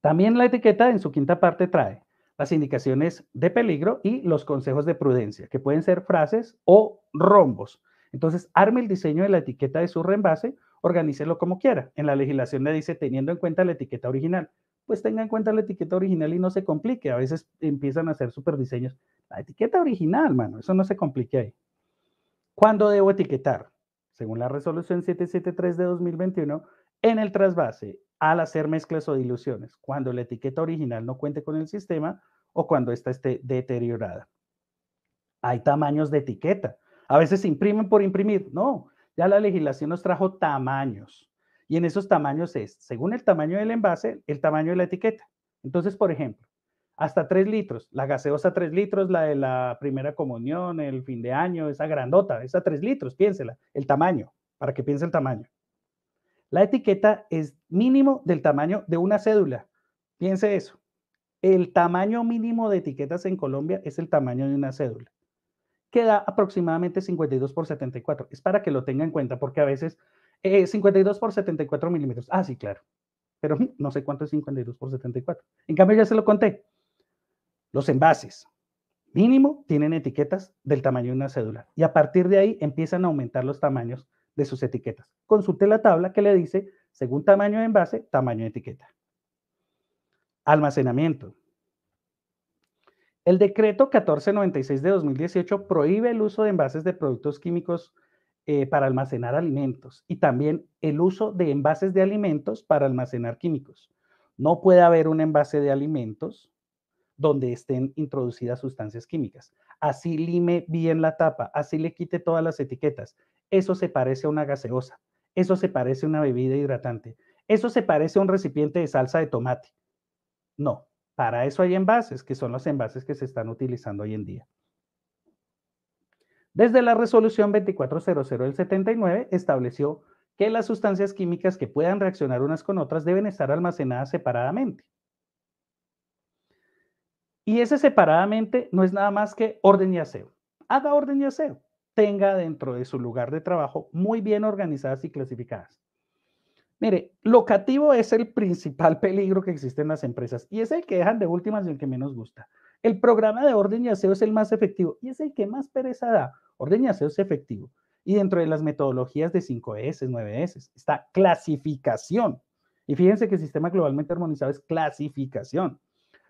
Speaker 1: También la etiqueta en su quinta parte trae las indicaciones de peligro y los consejos de prudencia, que pueden ser frases o rombos. Entonces, arme el diseño de la etiqueta de su reenvase, organícelo como quiera. En la legislación le dice teniendo en cuenta la etiqueta original. Pues tenga en cuenta la etiqueta original y no se complique. A veces empiezan a hacer superdiseños. diseños. La etiqueta original, mano, eso no se complique ahí. ¿Cuándo debo etiquetar? Según la resolución 773 de 2021, en el trasvase, al hacer mezclas o diluciones, cuando la etiqueta original no cuente con el sistema o cuando ésta esté deteriorada. Hay tamaños de etiqueta. A veces se imprimen por imprimir. No, ya la legislación nos trajo tamaños. Y en esos tamaños es, según el tamaño del envase, el tamaño de la etiqueta. Entonces, por ejemplo, hasta 3 litros, la gaseosa 3 litros, la de la primera comunión, el fin de año, esa grandota, esa 3 litros, piénsela, el tamaño, para que piense el tamaño. La etiqueta es mínimo del tamaño de una cédula. Piense eso. El tamaño mínimo de etiquetas en Colombia es el tamaño de una cédula. Queda da aproximadamente 52 por 74. Es para que lo tenga en cuenta, porque a veces 52 eh, por 74 milímetros. Ah, sí, claro. Pero no sé cuánto es 52 por 74. En cambio, ya se lo conté. Los envases mínimo tienen etiquetas del tamaño de una cédula. Y a partir de ahí empiezan a aumentar los tamaños de sus etiquetas. Consulte la tabla que le dice, según tamaño de envase, tamaño de etiqueta. Almacenamiento. El decreto 1496 de 2018 prohíbe el uso de envases de productos químicos eh, para almacenar alimentos y también el uso de envases de alimentos para almacenar químicos. No puede haber un envase de alimentos donde estén introducidas sustancias químicas. Así lime bien la tapa, así le quite todas las etiquetas. Eso se parece a una gaseosa, eso se parece a una bebida hidratante, eso se parece a un recipiente de salsa de tomate. No, para eso hay envases, que son los envases que se están utilizando hoy en día. Desde la resolución 2400 del 79 estableció que las sustancias químicas que puedan reaccionar unas con otras deben estar almacenadas separadamente. Y ese separadamente no es nada más que orden y aseo. Haga orden y aseo. Tenga dentro de su lugar de trabajo muy bien organizadas y clasificadas. Mire, locativo es el principal peligro que existe en las empresas y es el que dejan de últimas y el que menos gusta. El programa de orden y aseo es el más efectivo y es el que más pereza da. Orden y aseo es efectivo. Y dentro de las metodologías de 5S, 9S, está clasificación. Y fíjense que el sistema globalmente armonizado es clasificación.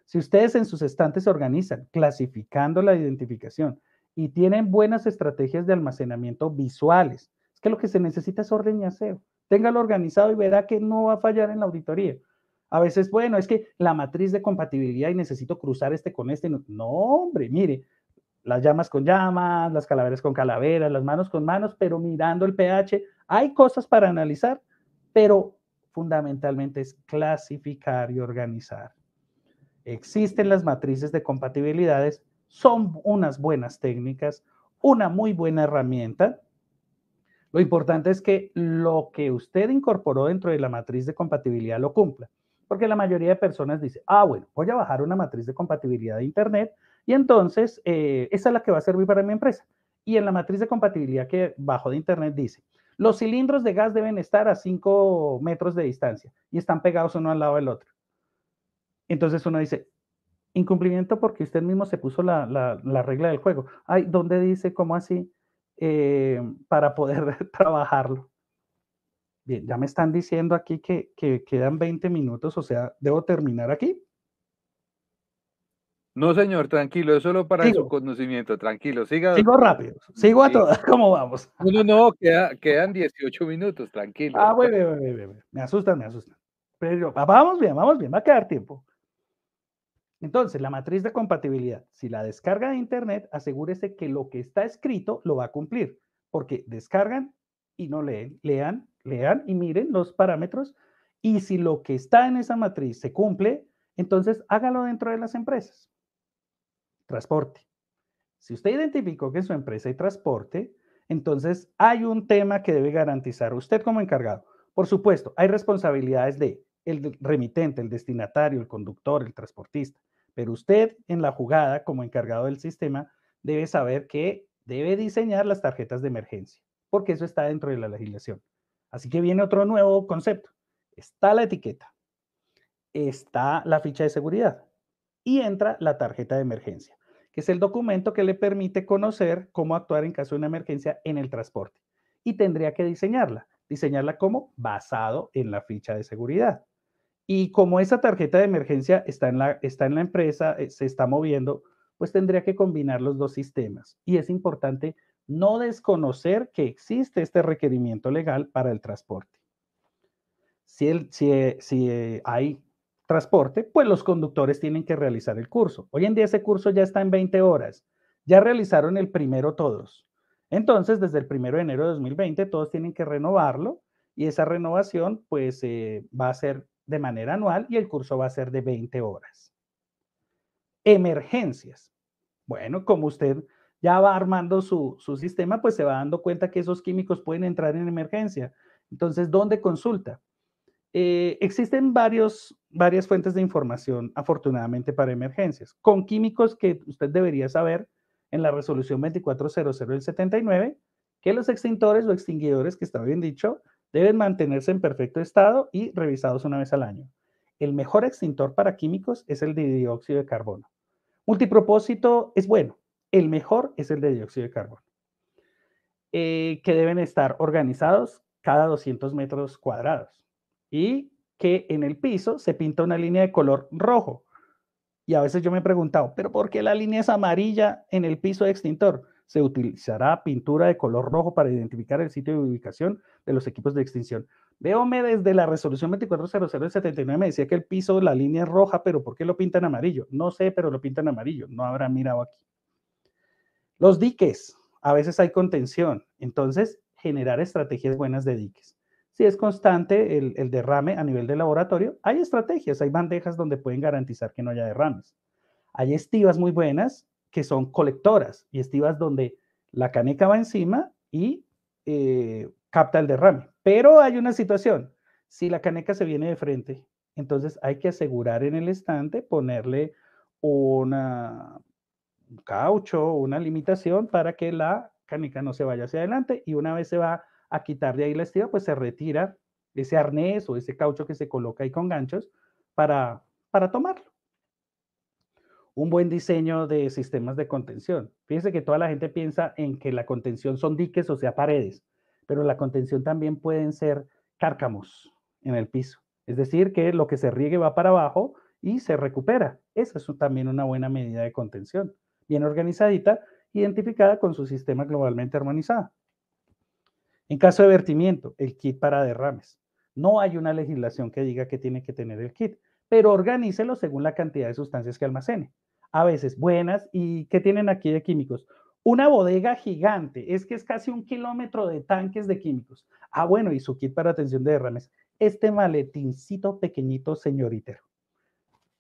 Speaker 1: Si ustedes en sus estantes se organizan clasificando la identificación y tienen buenas estrategias de almacenamiento visuales, es que lo que se necesita es orden y aseo téngalo organizado y verá que no va a fallar en la auditoría. A veces, bueno, es que la matriz de compatibilidad y necesito cruzar este con este. No, hombre, mire, las llamas con llamas, las calaveras con calaveras, las manos con manos, pero mirando el pH, hay cosas para analizar, pero fundamentalmente es clasificar y organizar. Existen las matrices de compatibilidades, son unas buenas técnicas, una muy buena herramienta, lo importante es que lo que usted incorporó dentro de la matriz de compatibilidad lo cumpla, porque la mayoría de personas dice, ah, bueno, voy a bajar una matriz de compatibilidad de Internet y entonces eh, esa es la que va a servir para mi empresa. Y en la matriz de compatibilidad que bajo de Internet dice, los cilindros de gas deben estar a 5 metros de distancia y están pegados uno al lado del otro. Entonces uno dice, incumplimiento porque usted mismo se puso la, la regla del juego. Ay, ¿dónde dice? ¿Cómo así? Eh, para poder trabajarlo. Bien, ya me están diciendo aquí que, quedan 20 minutos, o sea, ¿debo terminar aquí? No, señor, tranquilo, es solo para su conocimiento, tranquilo, siga. Sigo rápido, sigo a todas, ¿cómo vamos? No, no, quedan 18 minutos, tranquilo. Ah, me asustan, me asustan. Pero vamos bien, vamos bien, va a quedar tiempo. Entonces, la matriz de compatibilidad, si la descarga de Internet, asegúrese que lo que está escrito lo va a cumplir, porque descargan y no leen, lean, lean y miren los parámetros. Y si lo que está en esa matriz se cumple, entonces hágalo dentro de las empresas. Transporte. Si usted identificó que en su empresa hay transporte, entonces hay un tema que debe garantizar usted como encargado. Por supuesto, hay responsabilidades de el remitente, el destinatario, el conductor, el transportista. Pero usted en la jugada, como encargado del sistema, debe saber que debe diseñar las tarjetas de emergencia, porque eso está dentro de la legislación. Así que viene otro nuevo concepto. Está la etiqueta, está la ficha de seguridad y entra la tarjeta de emergencia, que es el documento que le permite conocer cómo actuar en caso de una emergencia en el transporte. Y tendría que diseñarla. Diseñarla como basado en la ficha de seguridad. Y como esa tarjeta de emergencia está en la, está en la empresa, eh, se está moviendo, pues tendría que combinar los dos sistemas. Y es importante no desconocer que existe este requerimiento legal para el transporte. Si, el, si, eh, eh, hay transporte, pues los conductores tienen que realizar el curso. Hoy en día ese curso ya está en 20 horas. Ya realizaron el primero todos. Entonces, desde el primero de enero de 2020, todos tienen que renovarlo y esa renovación pues va a ser de manera anual y el curso va a ser de 20 horas. Emergencias. Bueno, como usted ya va armando su, sistema, pues se va dando cuenta que esos químicos pueden entrar en emergencia. Entonces, ¿dónde consulta? Eh, existen varios, varias fuentes de información, afortunadamente, para emergencias, con químicos que usted debería saber en la resolución 2400 del 79, que los extintores o extinguidores, que está bien dicho, Deben mantenerse en perfecto estado y revisados una vez al año. El mejor extintor para químicos es el de dióxido de carbono. Multipropósito es bueno, el mejor es el de dióxido de carbono. Eh, que deben estar organizados cada 200 metros cuadrados y que en el piso se pinta una línea de color rojo. Y a veces yo me he preguntado, ¿pero por qué la línea es amarilla en el piso de extintor? se utilizará pintura de color rojo para identificar el sitio de ubicación de los equipos de extinción. Veome desde la resolución 79, me decía que el piso, la línea es roja, pero ¿por qué lo pintan amarillo? No sé, pero lo pintan amarillo. No habrá mirado aquí. Los diques. A veces hay contención. Entonces, generar estrategias buenas de diques. Si es constante el, el derrame a nivel de laboratorio, hay estrategias, hay bandejas donde pueden garantizar que no haya derrames. Hay estivas muy buenas que son colectoras y estivas donde la caneca va encima y eh, capta el derrame. Pero hay una situación, si la caneca se viene de frente, entonces hay que asegurar en el estante, ponerle una, un caucho, una limitación para que la caneca no se vaya hacia adelante y una vez se va a quitar de ahí la estiva, pues se retira ese arnés o ese caucho que se coloca ahí con ganchos para, para tomarlo un buen diseño de sistemas de contención. Fíjense que toda la gente piensa en que la contención son diques, o sea, paredes, pero la contención también pueden ser cárcamos en el piso. Es decir, que lo que se riegue va para abajo y se recupera. Esa es también una buena medida de contención, bien organizadita, identificada con su sistema globalmente armonizado. En caso de vertimiento, el kit para derrames. No hay una legislación que diga que tiene que tener el kit pero organícelo según la cantidad de sustancias que almacene. A veces buenas, ¿y qué tienen aquí de químicos? Una bodega gigante, es que es casi un kilómetro de tanques de químicos. Ah, bueno, y su kit para atención de derrames. Este maletincito pequeñito, señoritero.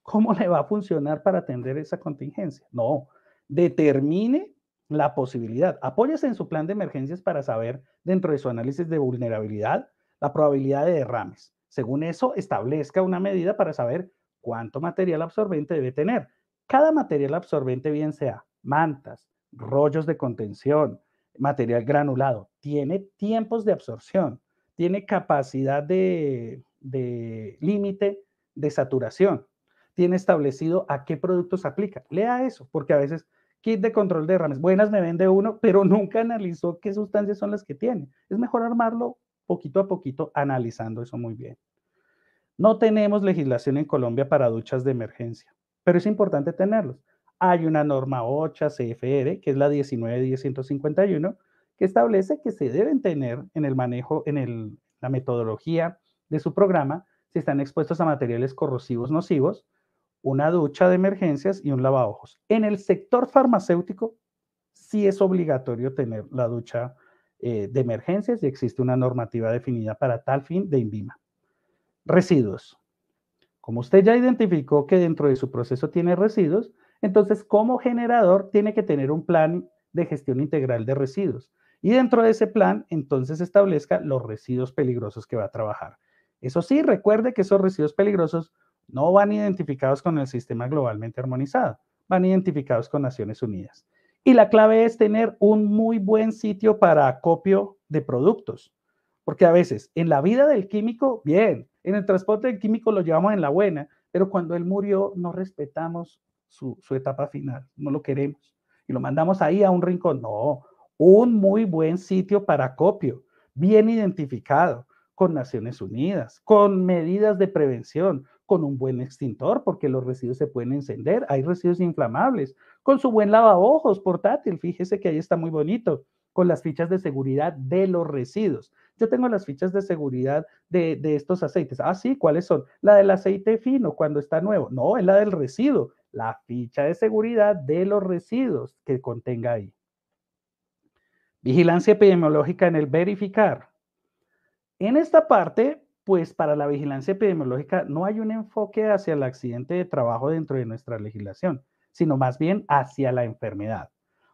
Speaker 1: ¿Cómo le va a funcionar para atender esa contingencia? No, determine la posibilidad. Apóyese en su plan de emergencias para saber, dentro de su análisis de vulnerabilidad, la probabilidad de derrames según eso, establezca una medida para saber cuánto material absorbente debe tener. Cada material absorbente, bien sea mantas, rollos de contención, material granulado, tiene tiempos de absorción, tiene capacidad de, límite de saturación, tiene establecido a qué productos aplica. Lea eso, porque a veces kit de control de derrames, buenas me vende uno, pero nunca analizó qué sustancias son las que tiene. Es mejor armarlo poquito a poquito analizando eso muy bien. No tenemos legislación en Colombia para duchas de emergencia, pero es importante tenerlos. Hay una norma 8 CFR, que es la 19.151, que establece que se deben tener en el manejo, en la metodología de su programa, si están expuestos a materiales corrosivos nocivos, una ducha de emergencias y un lavaojos. En el sector farmacéutico sí es obligatorio tener la ducha eh, de emergencias y existe una normativa definida para tal fin de INVIMA. Residuos. Como usted ya identificó que dentro de su proceso tiene residuos, entonces como generador tiene que tener un plan de gestión integral de residuos. Y dentro de ese plan, entonces establezca los residuos peligrosos que va a trabajar. Eso sí, recuerde que esos residuos peligrosos no van identificados con el sistema globalmente armonizado, van identificados con Naciones Unidas. Y la clave es tener un muy buen sitio para acopio de productos, porque a veces en la vida del químico, bien, en el transporte del químico lo llevamos en la buena, pero cuando él murió no respetamos su, etapa final, no lo queremos y lo mandamos ahí a un rincón. No, un muy buen sitio para acopio, bien identificado, con Naciones Unidas, con medidas de prevención, con un buen extintor, porque los residuos se pueden encender, hay residuos inflamables, con su buen lavaojos portátil. Fíjese que ahí está muy bonito, con las fichas de seguridad de los residuos. Yo tengo las fichas de seguridad de, de estos aceites. Ah, sí, ¿cuáles son? La del aceite fino cuando está nuevo. No, es la del residuo, la ficha de seguridad de los residuos que contenga ahí. Vigilancia epidemiológica en el verificar. En esta parte, pues para la vigilancia epidemiológica no hay un enfoque hacia el accidente de trabajo dentro de nuestra legislación sino más bien hacia la enfermedad.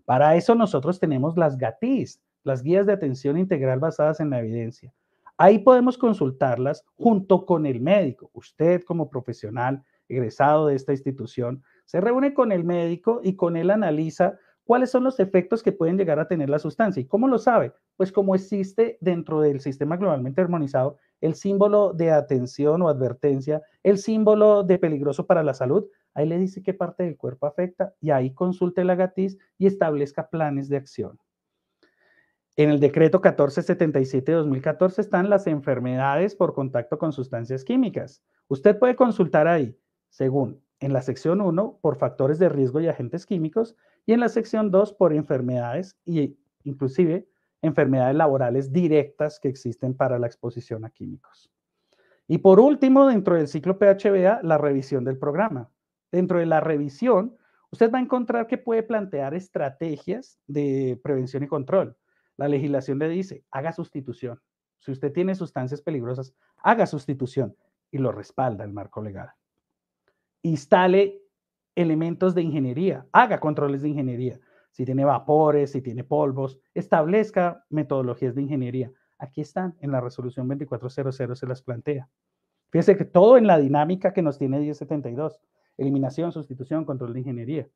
Speaker 1: Para eso nosotros tenemos las GATIS, las guías de atención integral basadas en la evidencia. Ahí podemos consultarlas junto con el médico. Usted como profesional egresado de esta institución se reúne con el médico y con él analiza cuáles son los efectos que pueden llegar a tener la sustancia. ¿Y cómo lo sabe? Pues como existe dentro del sistema globalmente armonizado el símbolo de atención o advertencia, el símbolo de peligroso para la salud, ahí le dice qué parte del cuerpo afecta y ahí consulte la gatiz y establezca planes de acción. En el decreto 1477 de 2014 están las enfermedades por contacto con sustancias químicas. Usted puede consultar ahí, según en la sección 1, por factores de riesgo y agentes químicos, y en la sección 2, por enfermedades e inclusive enfermedades laborales directas que existen para la exposición a químicos. Y por último, dentro del ciclo PHBA, la revisión del programa. Dentro de la revisión, usted va a encontrar que puede plantear estrategias de prevención y control. La legislación le dice, haga sustitución. Si usted tiene sustancias peligrosas, haga sustitución y lo respalda el marco legal. Instale elementos de ingeniería, haga controles de ingeniería si tiene vapores, si tiene polvos, establezca metodologías de ingeniería. Aquí están, en la resolución 2400 se las plantea. Fíjense que todo en la dinámica que nos tiene 1072, eliminación, sustitución, control de ingeniería.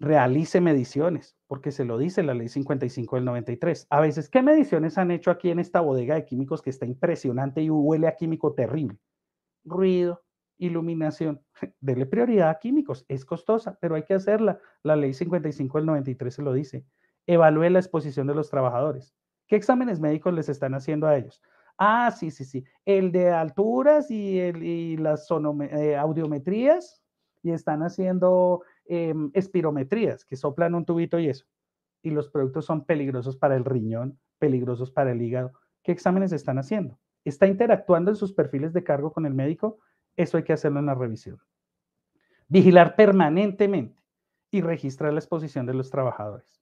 Speaker 1: Realice mediciones, porque se lo dice la ley 55 del 93. A veces, ¿qué mediciones han hecho aquí en esta bodega de químicos que está impresionante y huele a químico terrible? Ruido, iluminación, dele prioridad a químicos, es costosa, pero hay que hacerla. La ley 55 del 93 se lo dice. Evalúe la exposición de los trabajadores. ¿Qué exámenes médicos les están haciendo a ellos? Ah, sí, sí, sí. El de alturas y, el, y las eh, audiometrías y están haciendo em, espirometrías, que soplan un tubito y eso. Y los productos son peligrosos para el riñón, peligrosos para el hígado. ¿Qué exámenes están haciendo? ¿Está interactuando en sus perfiles de cargo con el médico? Eso hay que hacerlo en la revisión. Vigilar permanentemente y registrar la exposición de los trabajadores.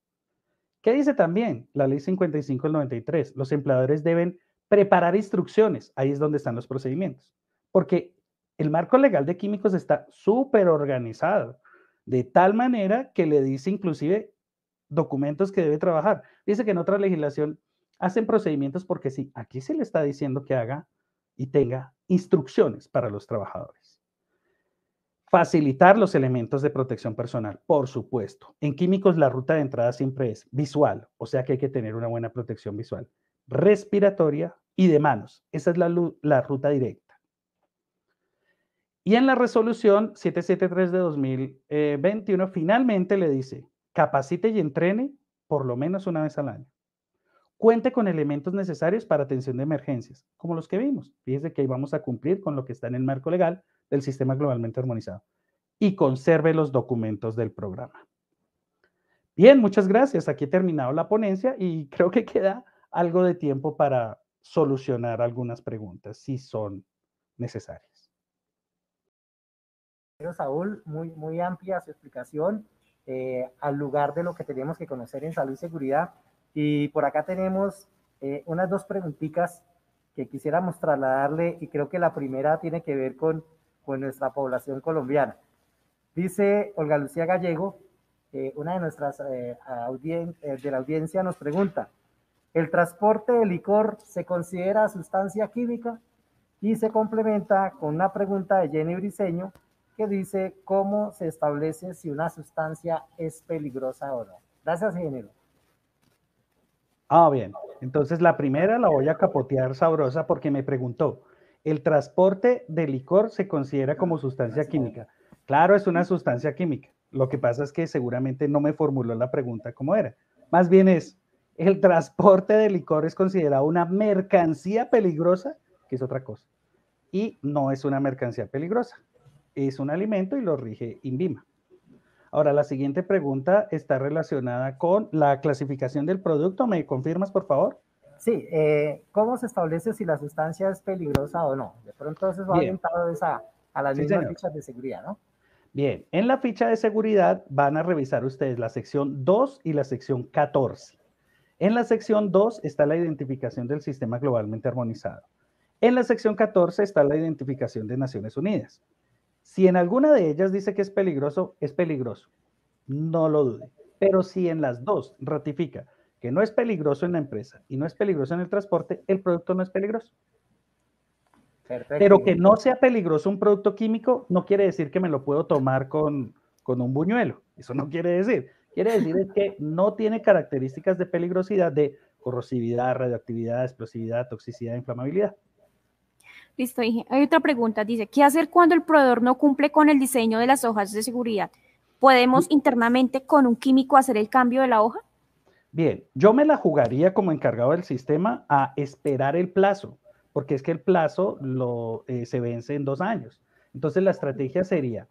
Speaker 1: ¿Qué dice también la ley 55 del 93? Los empleadores deben preparar instrucciones. Ahí es donde están los procedimientos. Porque el marco legal de químicos está súper organizado, de tal manera que le dice inclusive documentos que debe trabajar. Dice que en otra legislación hacen procedimientos porque sí, aquí se le está diciendo que haga y tenga instrucciones para los trabajadores. Facilitar los elementos de protección personal, por supuesto. En químicos la ruta de entrada siempre es visual, o sea que hay que tener una buena protección visual, respiratoria y de manos. Esa es la, la ruta directa. Y en la resolución 773 de 2021 finalmente le dice, capacite y entrene por lo menos una vez al año cuente con elementos necesarios para atención de emergencias, como los que vimos. Fíjese que ahí vamos a cumplir con lo que está en el marco legal del sistema globalmente armonizado. Y conserve los documentos del programa. Bien, muchas gracias. Aquí he terminado la ponencia y creo que queda algo de tiempo para solucionar algunas preguntas si son necesarias. Saúl, muy, muy amplia su explicación eh, al lugar de lo que teníamos que conocer en salud y seguridad. Y por acá tenemos eh, unas dos preguntitas que quisiéramos trasladarle y creo que la primera tiene que ver con, con nuestra población colombiana. Dice Olga Lucía Gallego, eh, una de nuestras eh, eh, de la audiencia nos pregunta, ¿el transporte de licor se considera sustancia química? Y se complementa con una pregunta de Jenny Briseño que dice, ¿cómo se establece si una sustancia es peligrosa o no? Gracias, Jenny. Ah, bien. Entonces la primera la voy a capotear sabrosa porque me preguntó, ¿el transporte de licor se considera como ah, sustancia química? Claro, es una sustancia química. Lo que pasa es que seguramente no me formuló la pregunta como era. Más bien es, ¿el transporte de licor es considerado una mercancía peligrosa? Que es otra cosa. Y no es una mercancía peligrosa. Es un alimento y lo rige INVIMA. Ahora, la siguiente pregunta está relacionada con la clasificación del producto. ¿Me confirmas, por favor? Sí, eh, ¿cómo se establece si la sustancia es peligrosa o no? De pronto eso va orientado a, las mismas fichas de seguridad, ¿no? Bien, en la ficha de seguridad van a revisar ustedes la sección 2 y la sección 14. En la sección 2 está la identificación del sistema globalmente armonizado. En la sección 14 está la identificación de Naciones Unidas. Si en alguna de ellas dice que es peligroso, es peligroso. No lo dude. Pero si en las dos ratifica que no es peligroso en la empresa y no es peligroso en el transporte, el producto no es peligroso. Pero que no sea peligroso un producto químico no quiere decir que me lo puedo tomar con, un buñuelo. Eso no quiere decir. Quiere decir que no tiene características de peligrosidad de corrosividad, radioactividad, explosividad, toxicidad, inflamabilidad. Listo, Hay otra pregunta. Dice, ¿qué hacer cuando el proveedor no cumple con el diseño de las hojas de seguridad? ¿Podemos mm. internamente con un químico hacer el cambio de la hoja? Bien, yo me la jugaría como encargado del sistema a esperar el plazo, porque es que el plazo lo, eh, se vence en dos años. Entonces la estrategia sería,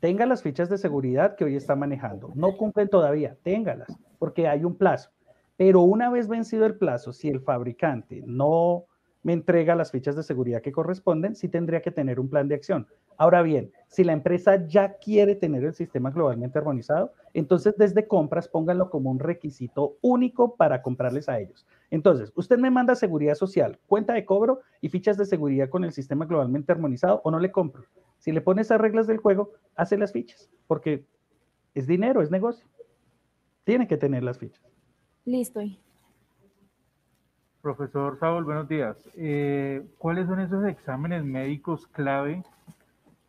Speaker 1: tenga las fichas de seguridad que hoy está manejando, no cumplen todavía, téngalas, porque hay un plazo. Pero una vez vencido el plazo, si el fabricante no me entrega las fichas de seguridad que corresponden, sí tendría que tener un plan de acción. Ahora bien, si la empresa ya quiere tener el sistema globalmente armonizado, entonces desde compras pónganlo como un requisito único para comprarles a ellos. Entonces, usted me manda seguridad social, cuenta de cobro y fichas de seguridad con el sistema globalmente armonizado o no le compro. Si le pone esas reglas del juego, hace las fichas, porque es dinero, es negocio. Tiene que tener las fichas. Listo. Profesor Saúl, buenos días. Eh, ¿Cuáles son esos exámenes médicos clave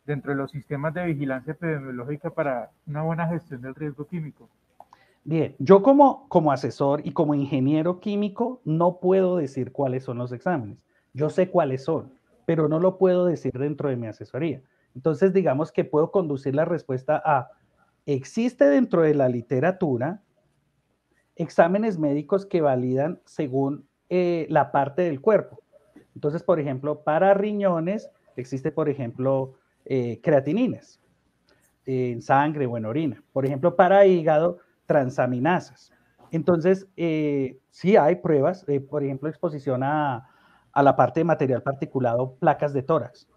Speaker 1: dentro de los sistemas de vigilancia epidemiológica para una buena gestión del riesgo químico? Bien, yo como, como asesor y como ingeniero químico no puedo decir cuáles son los exámenes. Yo sé cuáles son, pero no lo puedo decir dentro de mi asesoría. Entonces, digamos que puedo conducir la respuesta a, existe dentro de la literatura exámenes médicos que validan según eh, la parte del cuerpo. Entonces, por ejemplo, para riñones existe, por ejemplo, eh, creatininas eh, en sangre o en orina. Por ejemplo, para hígado, transaminasas. Entonces, sí hay pruebas, por ejemplo, exposición a, a la parte de material particulado, placas de tórax.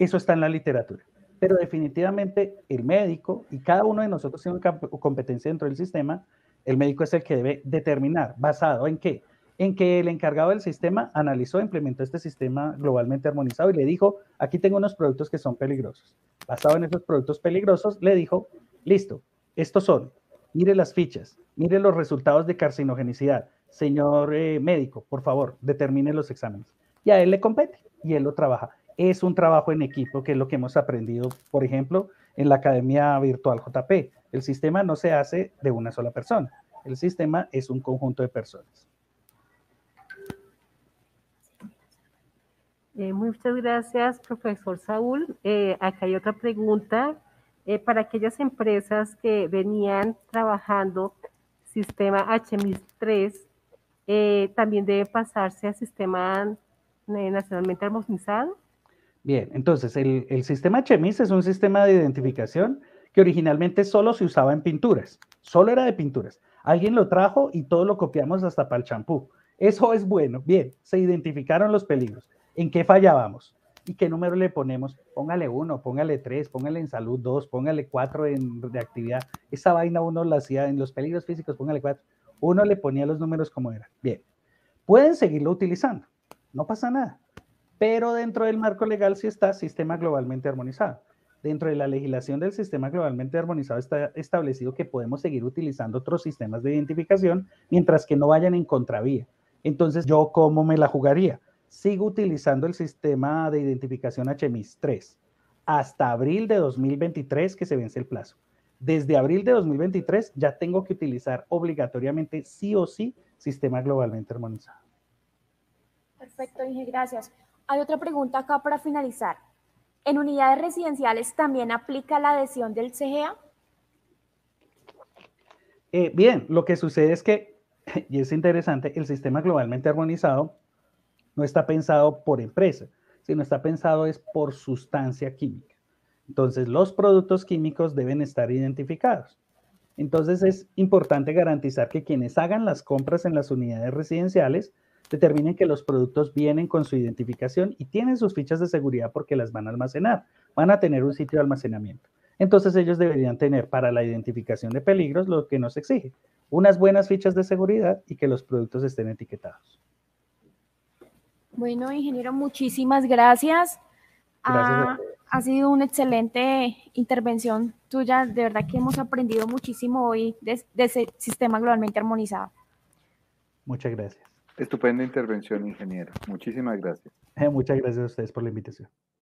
Speaker 1: Eso está en la literatura. Pero definitivamente el médico, y cada uno de nosotros tiene una competencia dentro del sistema, el médico es el que debe determinar, basado en qué, en que el encargado del sistema analizó, implementó este sistema globalmente armonizado y le dijo, aquí tengo unos productos que son peligrosos. Basado en esos productos peligrosos, le dijo, listo, estos son, mire las fichas, mire los resultados de carcinogenicidad. Señor eh, médico, por favor, determine los exámenes. Y a él le compete y él lo trabaja. Es un trabajo en equipo, que es lo que hemos aprendido, por ejemplo, en la Academia Virtual JP. El sistema no se hace de una sola persona, el sistema es un conjunto de personas. Eh, muchas gracias, profesor Saúl. Eh, acá hay otra pregunta. Eh, para aquellas empresas que venían trabajando sistema HMIS 3, ¿también debe pasarse al sistema nacionalmente armonizado? Bien, entonces el, el sistema HMIS es un sistema de identificación que originalmente solo se usaba en pinturas, solo era de pinturas. Alguien lo trajo y todo lo copiamos hasta para el champú. Eso es bueno, bien, se identificaron los peligros en qué fallábamos y qué número le ponemos. Póngale uno, póngale tres, póngale en salud dos, póngale cuatro en actividad. Esa vaina uno la hacía en los peligros físicos, póngale cuatro. Uno le ponía los números como eran. Bien, pueden seguirlo utilizando, no pasa nada. Pero dentro del marco legal sí está sistema globalmente armonizado. Dentro de la legislación del sistema globalmente armonizado está establecido que podemos seguir utilizando otros sistemas de identificación mientras que no vayan en contravía. Entonces, ¿yo cómo me la jugaría? sigo utilizando el sistema de identificación HMIS 3 hasta abril de 2023 que se vence el plazo. Desde abril de 2023 ya tengo que utilizar obligatoriamente sí o sí sistema globalmente armonizado. Perfecto, Inge, gracias. Hay otra pregunta acá para finalizar. ¿En unidades residenciales también aplica la adhesión del CGA? Eh, bien, lo que sucede es que, y es interesante, el sistema globalmente armonizado no está pensado por empresa, sino está pensado es por sustancia química. Entonces, los productos químicos deben estar identificados. Entonces, es importante garantizar que quienes hagan las compras en las unidades residenciales determinen que los productos vienen con su identificación y tienen sus fichas de seguridad porque las van a almacenar, van a tener un sitio de almacenamiento. Entonces ellos deberían tener para la identificación de peligros lo que nos exige, unas buenas fichas de seguridad y que los productos estén etiquetados. Bueno, ingeniero, muchísimas gracias. Ah, ha, sido una excelente intervención tuya. De verdad que hemos aprendido muchísimo hoy de, ese sistema globalmente armonizado. Muchas gracias. Estupenda intervención, ingeniero. Muchísimas gracias. Eh, muchas gracias a ustedes por la invitación.